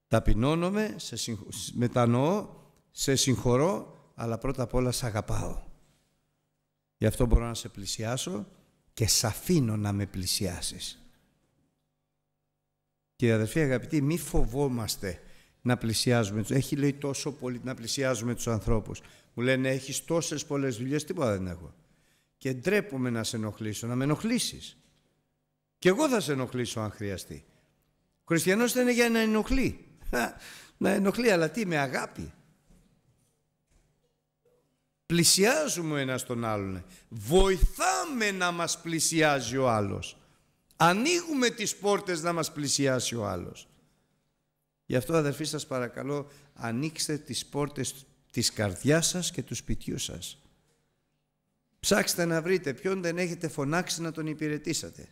Ταπεινώνομαι, σε μετανοώ, σε συγχωρώ, αλλά πρώτα απ' όλα σε αγαπάω. Γι' αυτό μπορώ να σε πλησιάσω και σ' αφήνω να με πλησιάσεις. Και αδερφοί αγαπητοί, μη φοβόμαστε να πλησιάζουμε. Έχει λέει τόσο πολύ να πλησιάζουμε τους ανθρώπους. Μου λένε έχεις τόσες πολλές δουλειές τίποτα δεν έχω. Και ντρέπομαι να σε ενοχλήσω, να με ενοχλήσεις. Και εγώ θα σε ενοχλήσω αν χρειαστεί. Ο Χριστιανός δεν για να ενοχλεί. Να ενοχλεί, αλλά τι, με αγάπη. Πλησιάζουμε ο ένας τον άλλον. Βοηθάμε να μας πλησιάζει ο άλλος. Ανοίγουμε τις πόρτες να μας πλησιάσει ο άλλος. Γι' αυτό αδερφοί σας παρακαλώ ανοίξτε τις πόρτες της καρδιάς σας και του σπιτιού σας. Ψάξτε να βρείτε ποιον δεν έχετε φωνάξει να τον υπηρετήσατε.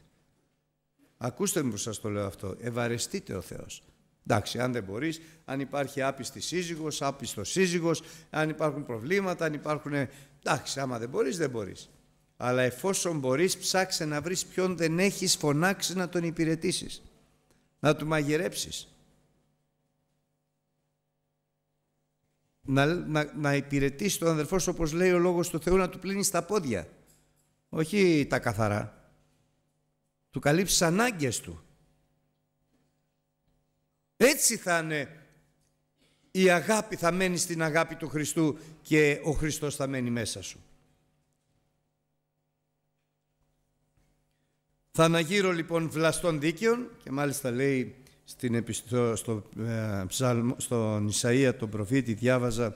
Ακούστε μου που σας το λέω αυτό. Ευαρεστείτε ο Θεός. Εντάξει, αν δεν μπορείς, αν υπάρχει άπιστη σύζυγος, άπιστο σύζυγος, αν υπάρχουν προβλήματα, αν υπάρχουν... Εντάξει, άμα δεν μπορείς, δεν μπορείς. Αλλά εφόσον μπορείς, ψάξε να βρεις ποιον δεν έχεις φωνάξει να τον υπηρετήσεις. Να του μαγειρέψεις να, να, να υπηρετήσει τον αδερφό σου όπως λέει ο Λόγος του Θεού να του πλύνεις τα πόδια όχι τα καθαρά του καλύψεις ανάγκες του έτσι θα είναι η αγάπη θα μένει στην αγάπη του Χριστού και ο Χριστός θα μένει μέσα σου θα αναγύρω λοιπόν βλαστών δίκαιων και μάλιστα λέει στην επιστο... στο, ε, στον Ισαΐα τον προφήτη διάβαζα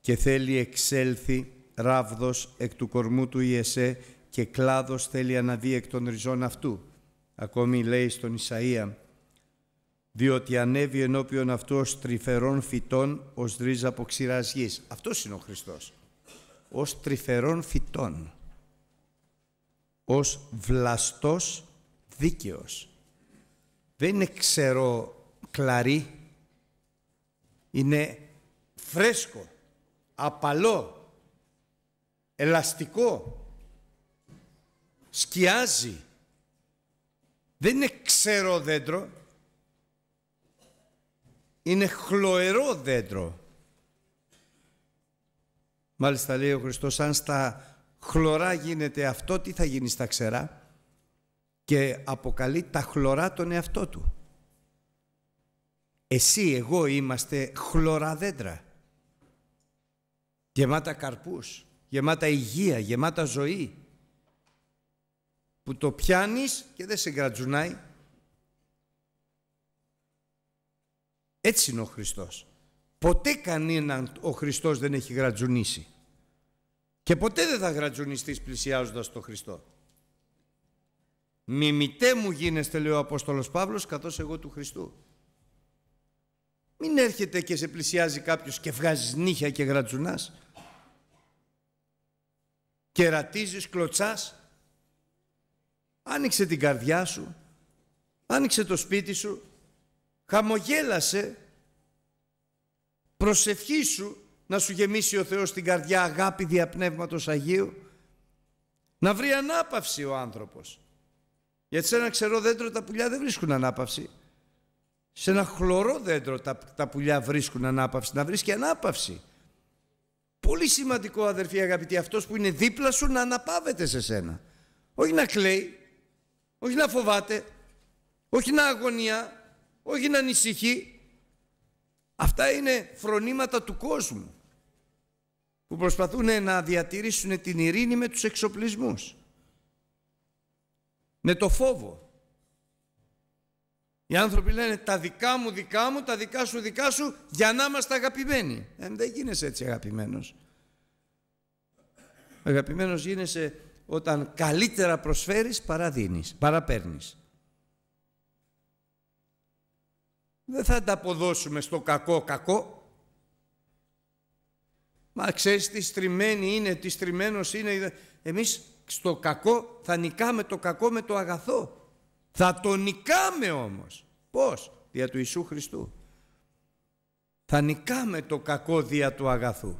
«Και θέλει εξέλθει ράβδος εκ του κορμού του Ιεσέ και κλάδος θέλει αναδύ εκ των ριζών αυτού». Ακόμη λέει στον Ισαΐα «Διότι ανέβει ενώπιον αυτού ως τρυφερών φυτών, ως ρίζα από ξηράς γης». Αυτός είναι ο Χριστός. Ως τρυφερών φυτών. Ως βλαστός δίκαιος δεν είναι ξερό κλαρί, είναι φρέσκο, απαλό, ελαστικό, σκιάζει. Δεν είναι ξερό δέντρο, είναι χλωερό δέντρο. Μάλιστα λέει ο Χριστός, αν στα χλωρά γίνεται αυτό, τι θα γίνει στα ξερά και αποκαλεί τα χλωρά τον εαυτό του. Εσύ, εγώ είμαστε χλωρά δέντρα, γεμάτα καρπούς, γεμάτα υγεία, γεμάτα ζωή, που το πιάνεις και δεν σε γρατζουνάει. Έτσι είναι ο Χριστός. Ποτέ κανέναν ο Χριστός δεν έχει γρατζουνήσει Και ποτέ δεν θα γρατζουνιστείς πλησιάζοντας τον Χριστό. Μιμητέ μου γίνεστε, λέει ο Απόστολος Παύλος, καθώς εγώ του Χριστού. Μην έρχεται και σε πλησιάζει κάποιος και βγάζεις νύχια και γρατζουνάς. Και ρατίζεις, κλωτσάς. Άνοιξε την καρδιά σου. Άνοιξε το σπίτι σου. Χαμογέλασε. Προσευχή σου να σου γεμίσει ο Θεός την καρδιά αγάπη διαπνεύματος Αγίου. Να βρει ανάπαυση ο άνθρωπος. Γιατί σε ένα ξερό δέντρο τα πουλιά δεν βρίσκουν ανάπαυση. Σε ένα χλωρό δέντρο τα, τα πουλιά βρίσκουν ανάπαυση. Να βρίσκει ανάπαυση. Πολύ σημαντικό αδερφοί αγαπητοί αυτός που είναι δίπλα σου να αναπαύεται σε σένα. Όχι να κλαίει, όχι να φοβάται, όχι να αγωνιά, όχι να ανησυχεί. Αυτά είναι φρονήματα του κόσμου που προσπαθούν να διατηρήσουν την ειρήνη με τους εξοπλισμούς με το φόβο. Οι άνθρωποι λένε τα δικά μου δικά μου, τα δικά σου δικά σου για να είμαστε αγαπημένοι. Ε, δεν γίνεσαι έτσι αγαπημένος. Αγαπημένος γίνεσαι όταν καλύτερα προσφέρεις παρά δίνεις, παρά παίρνεις. Δεν θα τα αποδώσουμε στο κακό κακό. Μα ξέρεις τι στριμμένη είναι, τι στριμμένος είναι. Εμείς στο κακό θα νικάμε το κακό με το αγαθό. Θα το νικάμε όμως. Πώς? Δια του Ιησού Χριστού. Θα νικάμε το κακό δια του αγαθού.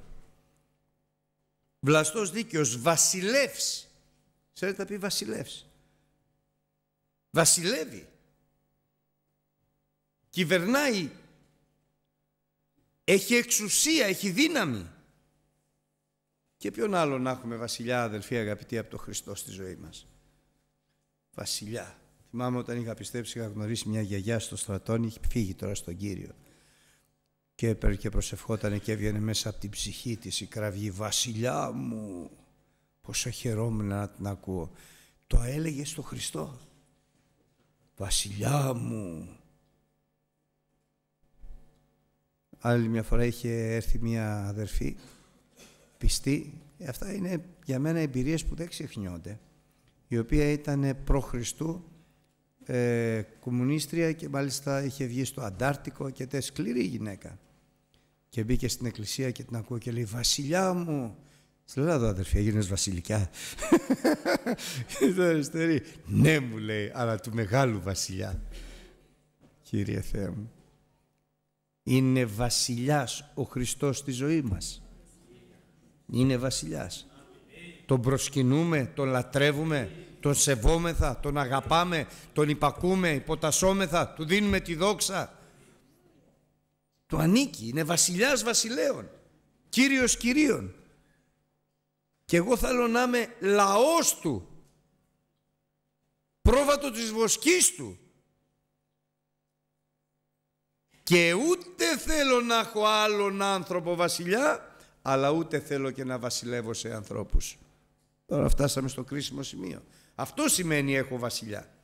Βλαστός δίκαιος, βασιλεύς. Ξέρετε θα πει βασιλεύς. Βασιλεύει. Κυβερνάει. Έχει εξουσία, έχει δύναμη. Και ποιον άλλο να έχουμε βασιλιά, αδελφοί αγαπητοί, από τον Χριστό στη ζωή μας. Βασιλιά. Θυμάμαι όταν είχα πιστέψει, είχα γνωρίσει μια γιαγιά στο στρατόνι. είχε φύγει τώρα στον Κύριο. Και έπαιρνε και προσευχόταν και έβγαινε μέσα από την ψυχή της η κραυγή «Βασιλιά μου». Πόσο χαιρόμουν να την ακούω. Το έλεγε στο Χριστό. «Βασιλιά μου». Άλλη μια φορά είχε έρθει μια αδερφή πιστοί. Αυτά είναι για μένα εμπειρίες που δεν ξεχνιόνται. Η οποία ήταν προ Χριστού ε, κομμουνίστρια και μάλιστα είχε βγει στο Αντάρτικο και τε σκληρή γυναίκα. Και μπήκε στην εκκλησία και την ακούω και λέει «Βασιλιά μου». Στην Ελλάδα, αδερφή, έγινες βασιλικιά. Ήταν αριστερή. Ναι, μου λέει, αλλά του μεγάλου βασιλιά. Κύριε Θεέ μου. Είναι βασιλιάς ο Χριστός στη ζωή μας είναι βασιλιάς. Τον προσκυνούμε, τον λατρεύουμε, τον σεβόμεθα, τον αγαπάμε, τον υπακούμε, υποτασσόμεθα, του δίνουμε τη δόξα. Του ανήκει, είναι βασιλιάς βασιλέων, κύριος κυρίων. Και εγώ θέλω να είμαι λαός του, πρόβατο της βοσκής του. Και ούτε θέλω να έχω άλλον άνθρωπο βασιλιά, αλλά ούτε θέλω και να βασιλεύω σε ανθρώπους. Τώρα φτάσαμε στο κρίσιμο σημείο. Αυτό σημαίνει έχω βασιλιά.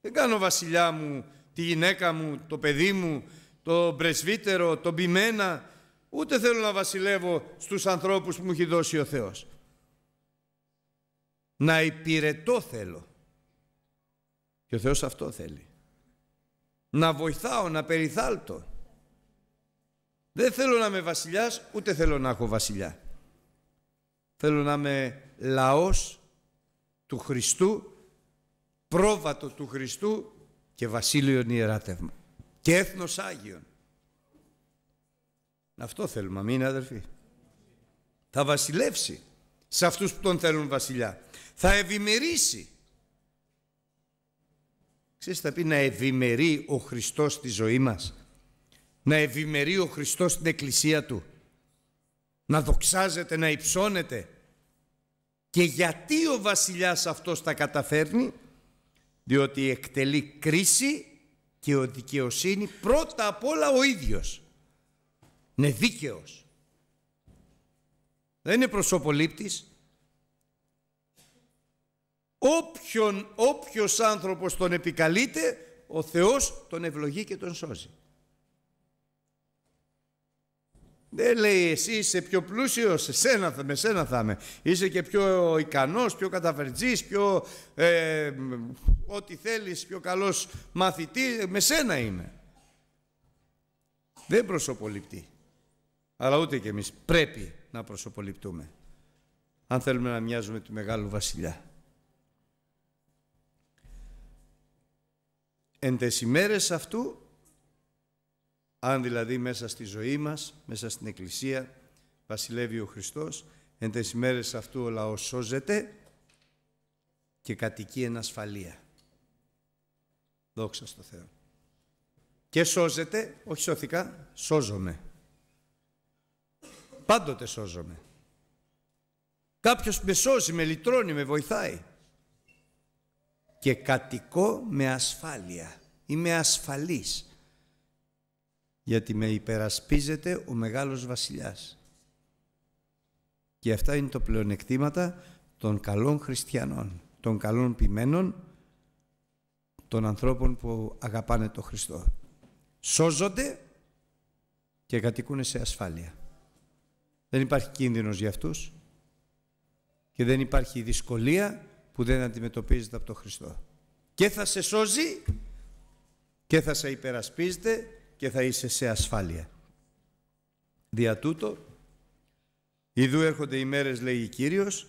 Δεν κάνω βασιλιά μου τη γυναίκα μου, το παιδί μου, το πρεσβύτερο, τον ποιμένα, ούτε θέλω να βασιλεύω στους ανθρώπους που μου έχει δώσει ο Θεός. Να υπηρετώ θέλω. Και ο Θεός αυτό θέλει. Να βοηθάω, να περιθάλτω. Δεν θέλω να είμαι βασιλιάς, ούτε θέλω να έχω βασιλιά. Θέλω να είμαι λαός του Χριστού, πρόβατο του Χριστού και βασίλειον ιεράτευμα. Και έθνος Άγιον. Αυτό θέλουμε, μην αδερφοί. Θα βασιλεύσει σε αυτούς που τον θέλουν βασιλιά. Θα ευημερήσει. Ξέρεις θα πει να ευημερεί ο Χριστός στη ζωή μας να ευημερεί ο Χριστός στην Εκκλησία Του, να δοξάζεται, να υψώνεται. Και γιατί ο βασιλιάς αυτός τα καταφέρνει, διότι εκτελεί κρίση και ο δικαιοσύνη πρώτα απ' όλα ο ίδιος. Είναι δίκαιος. Δεν είναι προσωπολήπτης. Όποιον, όποιος άνθρωπος τον επικαλείται, ο Θεός τον ευλογεί και τον σώζει. Δεν λέει εσύ είσαι πιο πλούσιος, σένα, με σένα θα είμαι. Είσαι και πιο ικανός, πιο καταφερτζής, πιο ε, ό,τι θέλεις, πιο καλός μαθητής Με σένα είμαι. Δεν προσωποληπτεί. Αλλά ούτε και εμείς πρέπει να προσωποληπτούμε. Αν θέλουμε να μοιάζουμε του μεγάλου βασιλιά. Εν τες αυτού αν δηλαδή μέσα στη ζωή μας, μέσα στην Εκκλησία, βασιλεύει ο Χριστός, εν τες ημέρες αυτού ο λαός σώζεται και κατοικεί εν ασφαλεία. Δόξα στο Θεό. Και σώζεται, όχι σώθηκα, σώζομαι. Πάντοτε σώζομαι. Κάποιος με σώζει, με λυτρώνει, με βοηθάει. Και κατοικώ με ασφάλεια. Είμαι ασφαλής γιατί με υπερασπίζεται ο μεγάλος βασιλιάς. Και αυτά είναι το πλεονεκτήματα των καλών χριστιανών, των καλών ποιμένων, των ανθρώπων που αγαπάνε τον Χριστό. Σώζονται και κατοικούν σε ασφάλεια. Δεν υπάρχει κίνδυνος για αυτούς και δεν υπάρχει δυσκολία που δεν αντιμετωπίζεται από τον Χριστό. Και θα σε σώζει και θα σε υπερασπίζεται και θα είσαι σε ασφάλεια. Δια τούτο, ειδού έρχονται οι μέρες, λέει ο Κύριος,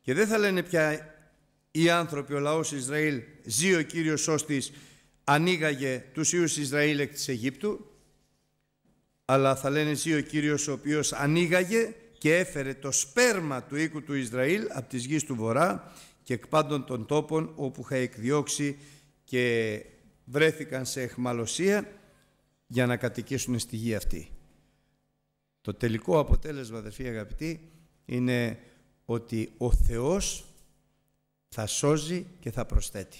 και δεν θα λένε πια οι άνθρωποι, ο λαός Ισραήλ, ζει ο Κύριος σώστης, ανοίγαγε τους Ιούς Ισραήλ εκ της Αιγύπτου, αλλά θα λένε ζει ο Κύριος ο οποίος ανοίγαγε και έφερε το σπέρμα του οίκου του Ισραήλ από τις γης του Βορρά και εκ πάντων των τόπων όπου είχα εκδιώξει και βρέθηκαν σε εχμαλωσία για να κατοικήσουν στη γη αυτή. Το τελικό αποτέλεσμα, αδερφοί αγαπητοί, είναι ότι ο Θεός θα σώζει και θα προσθέτει.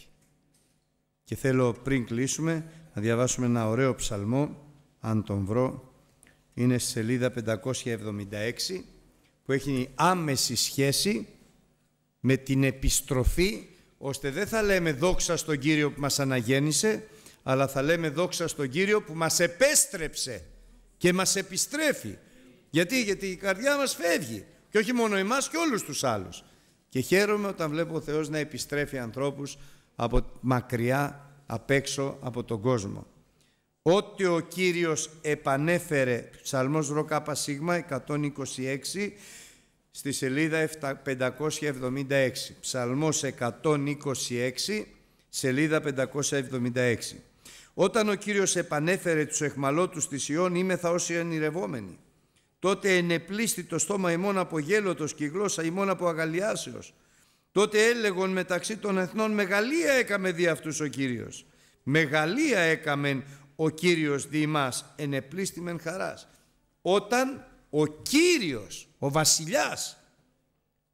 Και θέλω πριν κλείσουμε να διαβάσουμε ένα ωραίο ψαλμό, αν τον βρω, είναι στη σελίδα 576, που έχει άμεση σχέση με την επιστροφή, ώστε δεν θα λέμε δόξα στον Κύριο που μας αναγέννησε, αλλά θα λέμε δόξα στον Κύριο που μας επέστρεψε και μας επιστρέφει. Γιατί, γιατί η καρδιά μας φεύγει και όχι μόνο εμάς και όλους τους άλλους. Και χαίρομαι όταν βλέπω ο Θεός να επιστρέφει ανθρώπους από μακριά απ' έξω από τον κόσμο. Ό,τι ο Κύριος επανέφερε, ψαλμός ΡΟΚΑΠΑ σίγμα, 126, στη σελίδα 576. Ψαλμός 126, σελίδα 576. Όταν ο Κύριος επανέφερε τους εχμαλώτους της Ιών, θα όσοι ενηρευόμενοι. Τότε ενεπλήστη το στόμα ημών από γέλοτος και η γλώσσα ημών από αγαλιάσεως. Τότε έλεγον μεταξύ των εθνών «Μεγαλία έκαμε δι' αυτούς ο Κύριος». «Μεγαλία έκαμεν ο Κύριος δι' μας, ενεπλήστη μεν χαράς». Όταν ο Κύριος, ο βασιλιάς,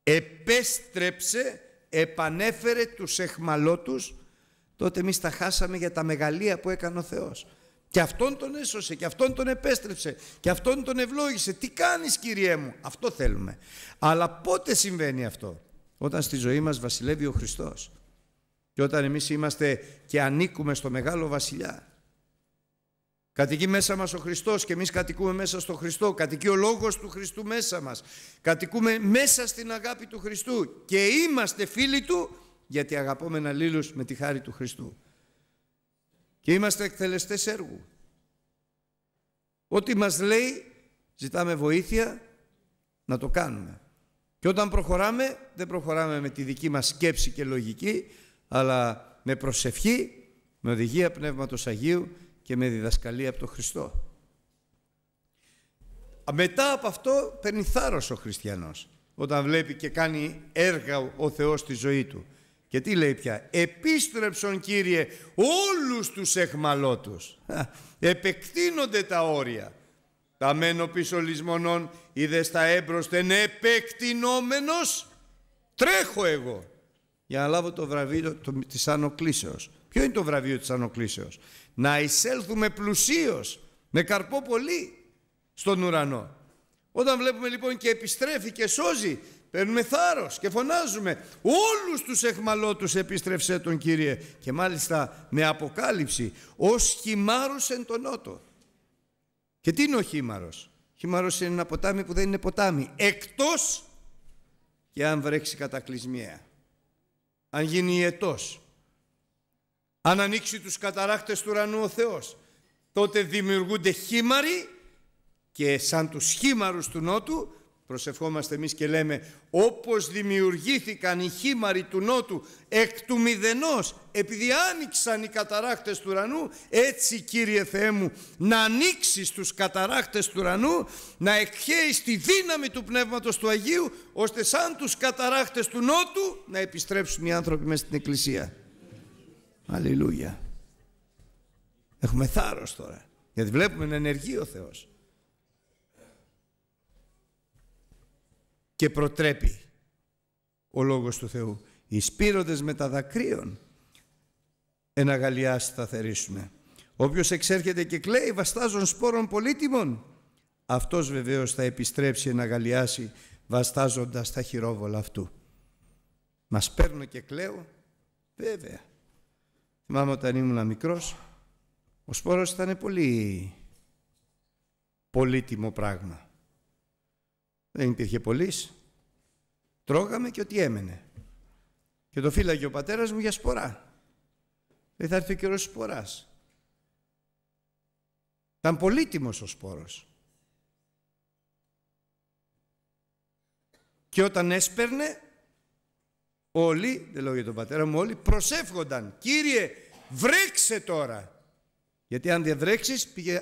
επέστρεψε, επανέφερε τους εχμαλώτους τότε εμείς τα χάσαμε για τα μεγαλεία που έκανε ο Θεός. Και αυτόν τον έσωσε, και αυτόν τον επέστρεψε, και αυτόν τον ευλόγησε. Τι κάνεις Κύριέ μου, αυτό θέλουμε. Αλλά πότε συμβαίνει αυτό, όταν στη ζωή μας βασιλεύει ο Χριστός. Και όταν εμείς είμαστε και ανήκουμε στο μεγάλο βασιλιά. Κατοικεί μέσα μας ο Χριστός και εμείς κατοικούμε μέσα στο Χριστό. Κατοικεί ο Λόγος του Χριστού μέσα μας. Κατοικούμε μέσα στην αγάπη του Χριστού. Και είμαστε φίλοι του γιατί να λύλους με τη χάρη του Χριστού. Και είμαστε εκτελεστές έργου. Ό,τι μας λέει, ζητάμε βοήθεια να το κάνουμε. Και όταν προχωράμε, δεν προχωράμε με τη δική μας σκέψη και λογική, αλλά με προσευχή, με οδηγία Πνεύματος Αγίου και με διδασκαλία από τον Χριστό. Μετά από αυτό παίρνει θάρρος ο χριστιανός, όταν βλέπει και κάνει έργα ο Θεός στη ζωή του. Και τι λέει πια, επίστρεψον Κύριε όλους τους εχμαλώτους. Επεκτείνονται τα όρια. Τα μένω πίσω λησμονών, είδες τα έμπροσθεν επεκτηνόμενος, τρέχω εγώ για να λάβω το βραβείο της ανοκλήσεως. Ποιο είναι το βραβείο της ανοκλήσεως. Να εισέλθουμε πλουσίως, με καρπό πολύ, στον ουρανό. Όταν βλέπουμε λοιπόν και επιστρέφει και σώζει, Παίρνουμε θάρρος και φωνάζουμε όλους τους εχμαλώτους επίστρεψέ τον Κύριε και μάλιστα με αποκάλυψη ως χυμάρος εν τον νότο. Και τι είναι ο χύμαρος. Χύμαρος είναι ένα ποτάμι που δεν είναι ποτάμι εκτός και αν βρέξει κατακλυσμιαία. Αν γίνει ιετός. Αν ανοίξει τους καταράκτες του ουρανού ο Θεός. Τότε δημιουργούνται χύμαροι και σαν τους χύμαρους του νότου Προσευχόμαστε εμείς και λέμε όπως δημιουργήθηκαν οι χήμαροι του Νότου εκ του μηδενός επειδή άνοιξαν οι καταράκτες του ουρανού έτσι Κύριε Θεέ μου να ανοίξεις τους καταράκτες του ουρανού να εκχέεις τη δύναμη του Πνεύματος του Αγίου ώστε σαν τους καταράκτες του Νότου να επιστρέψουν οι άνθρωποι μέσα στην Εκκλησία. Αλληλούια. Έχουμε θάρρος τώρα γιατί βλέπουμε να ενεργεί ο Θεός. και προτρέπει ο Λόγος του Θεού. Οι σπήρωτες με τα δακρύων εναγαλιάς θα θερήσουμε. Όποιος εξέρχεται και κλαίει βαστάζων σπόρων πολύτιμων, αυτός βεβαίως θα επιστρέψει εναγαλιάσει βαστάζοντας τα χειρόβολα αυτού. Μας παίρνω και κλαίω, βέβαια. Θυμάμαι όταν ήμουν μικρός, ο σπόρος ήταν πολύ πολύτιμο πράγμα. Δεν υπήρχε πολλή. Τρώγαμε και ό,τι έμενε. Και το φύλαγε ο πατέρας μου για σπορά. Δεν θα έρθει ο καιρός σποράς. Ήταν πολύτιμος ο σπόρος. Και όταν έσπερνε, όλοι, δεν λέω για τον πατέρα μου, όλοι προσεύχονταν. Κύριε, βρέξε τώρα. Γιατί αν δεν βρέξεις, πήγε,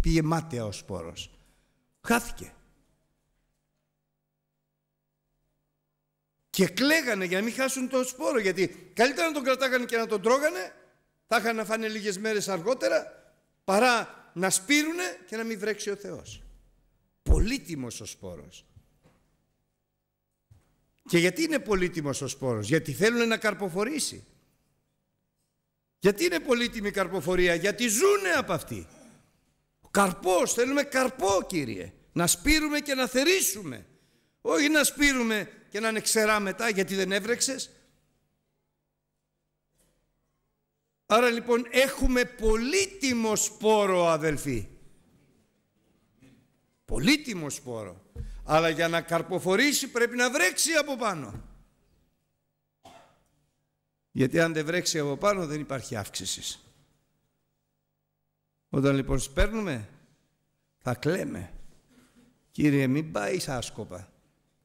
πήγε μάταια ο σπόρος. Χάθηκε. Και κλαίγανε για να μην χάσουν το σπόρο. Γιατί καλύτερα να τον κρατάγανε και να τον τρώγανε, θα είχαν να φάνε λίγες μέρες αργότερα, παρά να σπείρουνε και να μην βρέξει ο Θεός. Πολύτιμος ο σπόρος. Και γιατί είναι πολύτιμος ο σπόρος, γιατί θέλουν να καρποφορήσει. Γιατί είναι πολύτιμη η καρποφορία, γιατί ζούνε από αυτή. Καρπός, θέλουμε καρπό κύριε, να σπείρουμε και να θερήσουμε. Όχι να σπείρουμε και να είναι ξερά μετά γιατί δεν έβρεξες. Άρα λοιπόν έχουμε πολύτιμο σπόρο αδελφοί. Πολύτιμο σπόρο. Αλλά για να καρποφορήσει πρέπει να βρέξει από πάνω. Γιατί αν δεν βρέξει από πάνω δεν υπάρχει αύξησης. Όταν λοιπόν σπέρνουμε θα κλαίμε. Κύριε μην πάει άσκοπα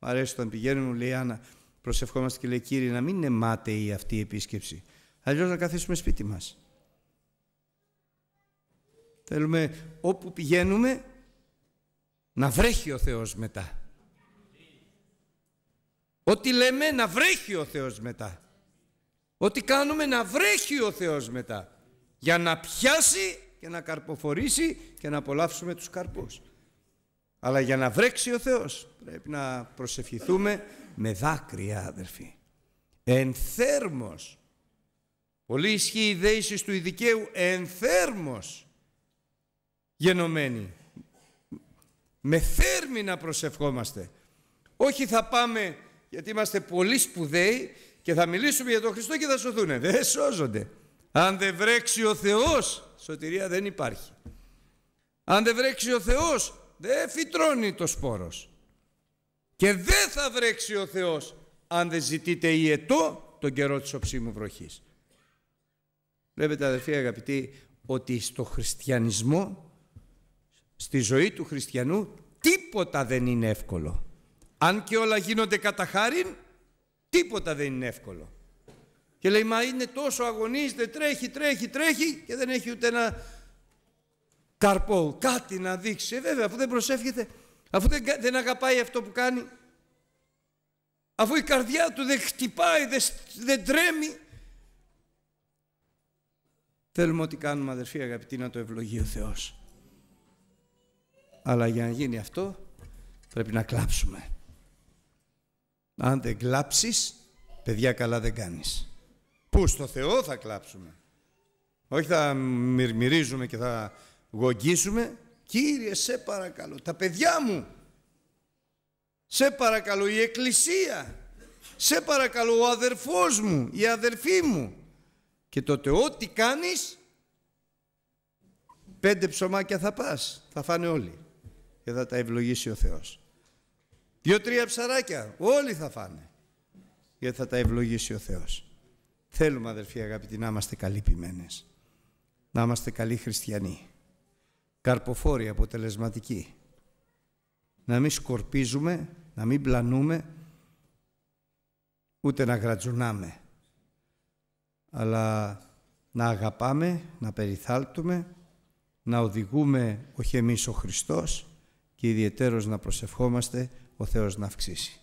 αρέσει όταν πηγαίνουμε, μου λέει Άννα, προσευχόμαστε και λέει Κύριε, να μην είναι μάταιη αυτή η επίσκεψη. Αλλιώς να καθίσουμε σπίτι μας. Θέλουμε όπου πηγαίνουμε να βρέχει ο Θεός μετά. Ό,τι λέμε να βρέχει ο Θεός μετά. Ό,τι κάνουμε να βρέχει ο Θεός μετά. Για να πιάσει και να καρποφορήσει και να απολαύσουμε τους καρπούς. Αλλά για να βρέξει ο Θεός πρέπει να προσευχηθούμε με δάκρυα, αδερφοί. Εν θέρμος. Πολύ ισχύει η δέησης του ειδικαίου εν θέρμος γενομένη. Με θέρμη να προσευχόμαστε. Όχι θα πάμε γιατί είμαστε πολύ σπουδαίοι και θα μιλήσουμε για τον Χριστό και θα σωθούν. Δεν σώζονται. Αν δεν βρέξει ο Θεός, σωτηρία δεν υπάρχει. Αν δεν βρέξει ο Θεός, δεν φυτρώνει το σπόρος. Και δεν θα βρέξει ο Θεός αν δεν ζητείτε ετώ τον καιρό της οψίμου βροχής. Βλέπετε αδερφοί αγαπητοί ότι στο χριστιανισμό, στη ζωή του χριστιανού τίποτα δεν είναι εύκολο. Αν και όλα γίνονται κατά χάριν, τίποτα δεν είναι εύκολο. Και λέει, μα είναι τόσο αγωνίζεται, τρέχει, τρέχει, τρέχει και δεν έχει ούτε ένα καρπό, κάτι να δείξει. Ε, βέβαια, αφού δεν προσεύχεται, αφού δεν, αγαπάει αυτό που κάνει, αφού η καρδιά του δεν χτυπάει, δεν, δεν τρέμει. Θέλουμε ό,τι κάνουμε αδερφοί αγαπητοί να το ευλογεί ο Θεός. Αλλά για να γίνει αυτό πρέπει να κλάψουμε. Αν δεν κλάψεις, παιδιά καλά δεν κάνεις. Πού στο Θεό θα κλάψουμε. Όχι θα μυρμυρίζουμε και θα γογγίζουμε Κύριε σε παρακαλώ τα παιδιά μου σε παρακαλώ η εκκλησία σε παρακαλώ ο αδερφός μου η αδερφή μου και τότε ό,τι κάνεις πέντε ψωμάκια θα πας θα φάνε όλοι και θα τα ευλογήσει ο Θεός δύο-τρία ψαράκια όλοι θα φάνε γιατί θα τα ευλογήσει ο Θεός θέλουμε αδερφοί αγαπητοί να είμαστε καλοί ποιμένες να είμαστε καλοί χριστιανοί καρποφόροι, αποτελεσματικοί. Να μην σκορπίζουμε, να μην πλανούμε, ούτε να γρατζουνάμε. Αλλά να αγαπάμε, να περιθάλπτουμε, να οδηγούμε όχι εμείς ο Χριστός και ιδιαιτέρως να προσευχόμαστε ο Θεός να αυξήσει.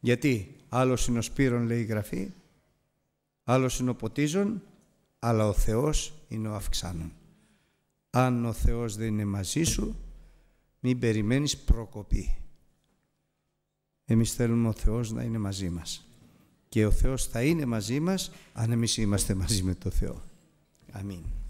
Γιατί άλλος είναι ο Σπύρον λέει η Γραφή, άλλος είναι ο ποτίζον, αλλά ο Θεός είναι ο Αυξάνων αν ο Θεός δεν είναι μαζί σου, μην περιμένεις προκοπή. Εμείς θέλουμε ο Θεός να είναι μαζί μας. Και ο Θεός θα είναι μαζί μας αν εμείς είμαστε μαζί με τον Θεό. Αμήν.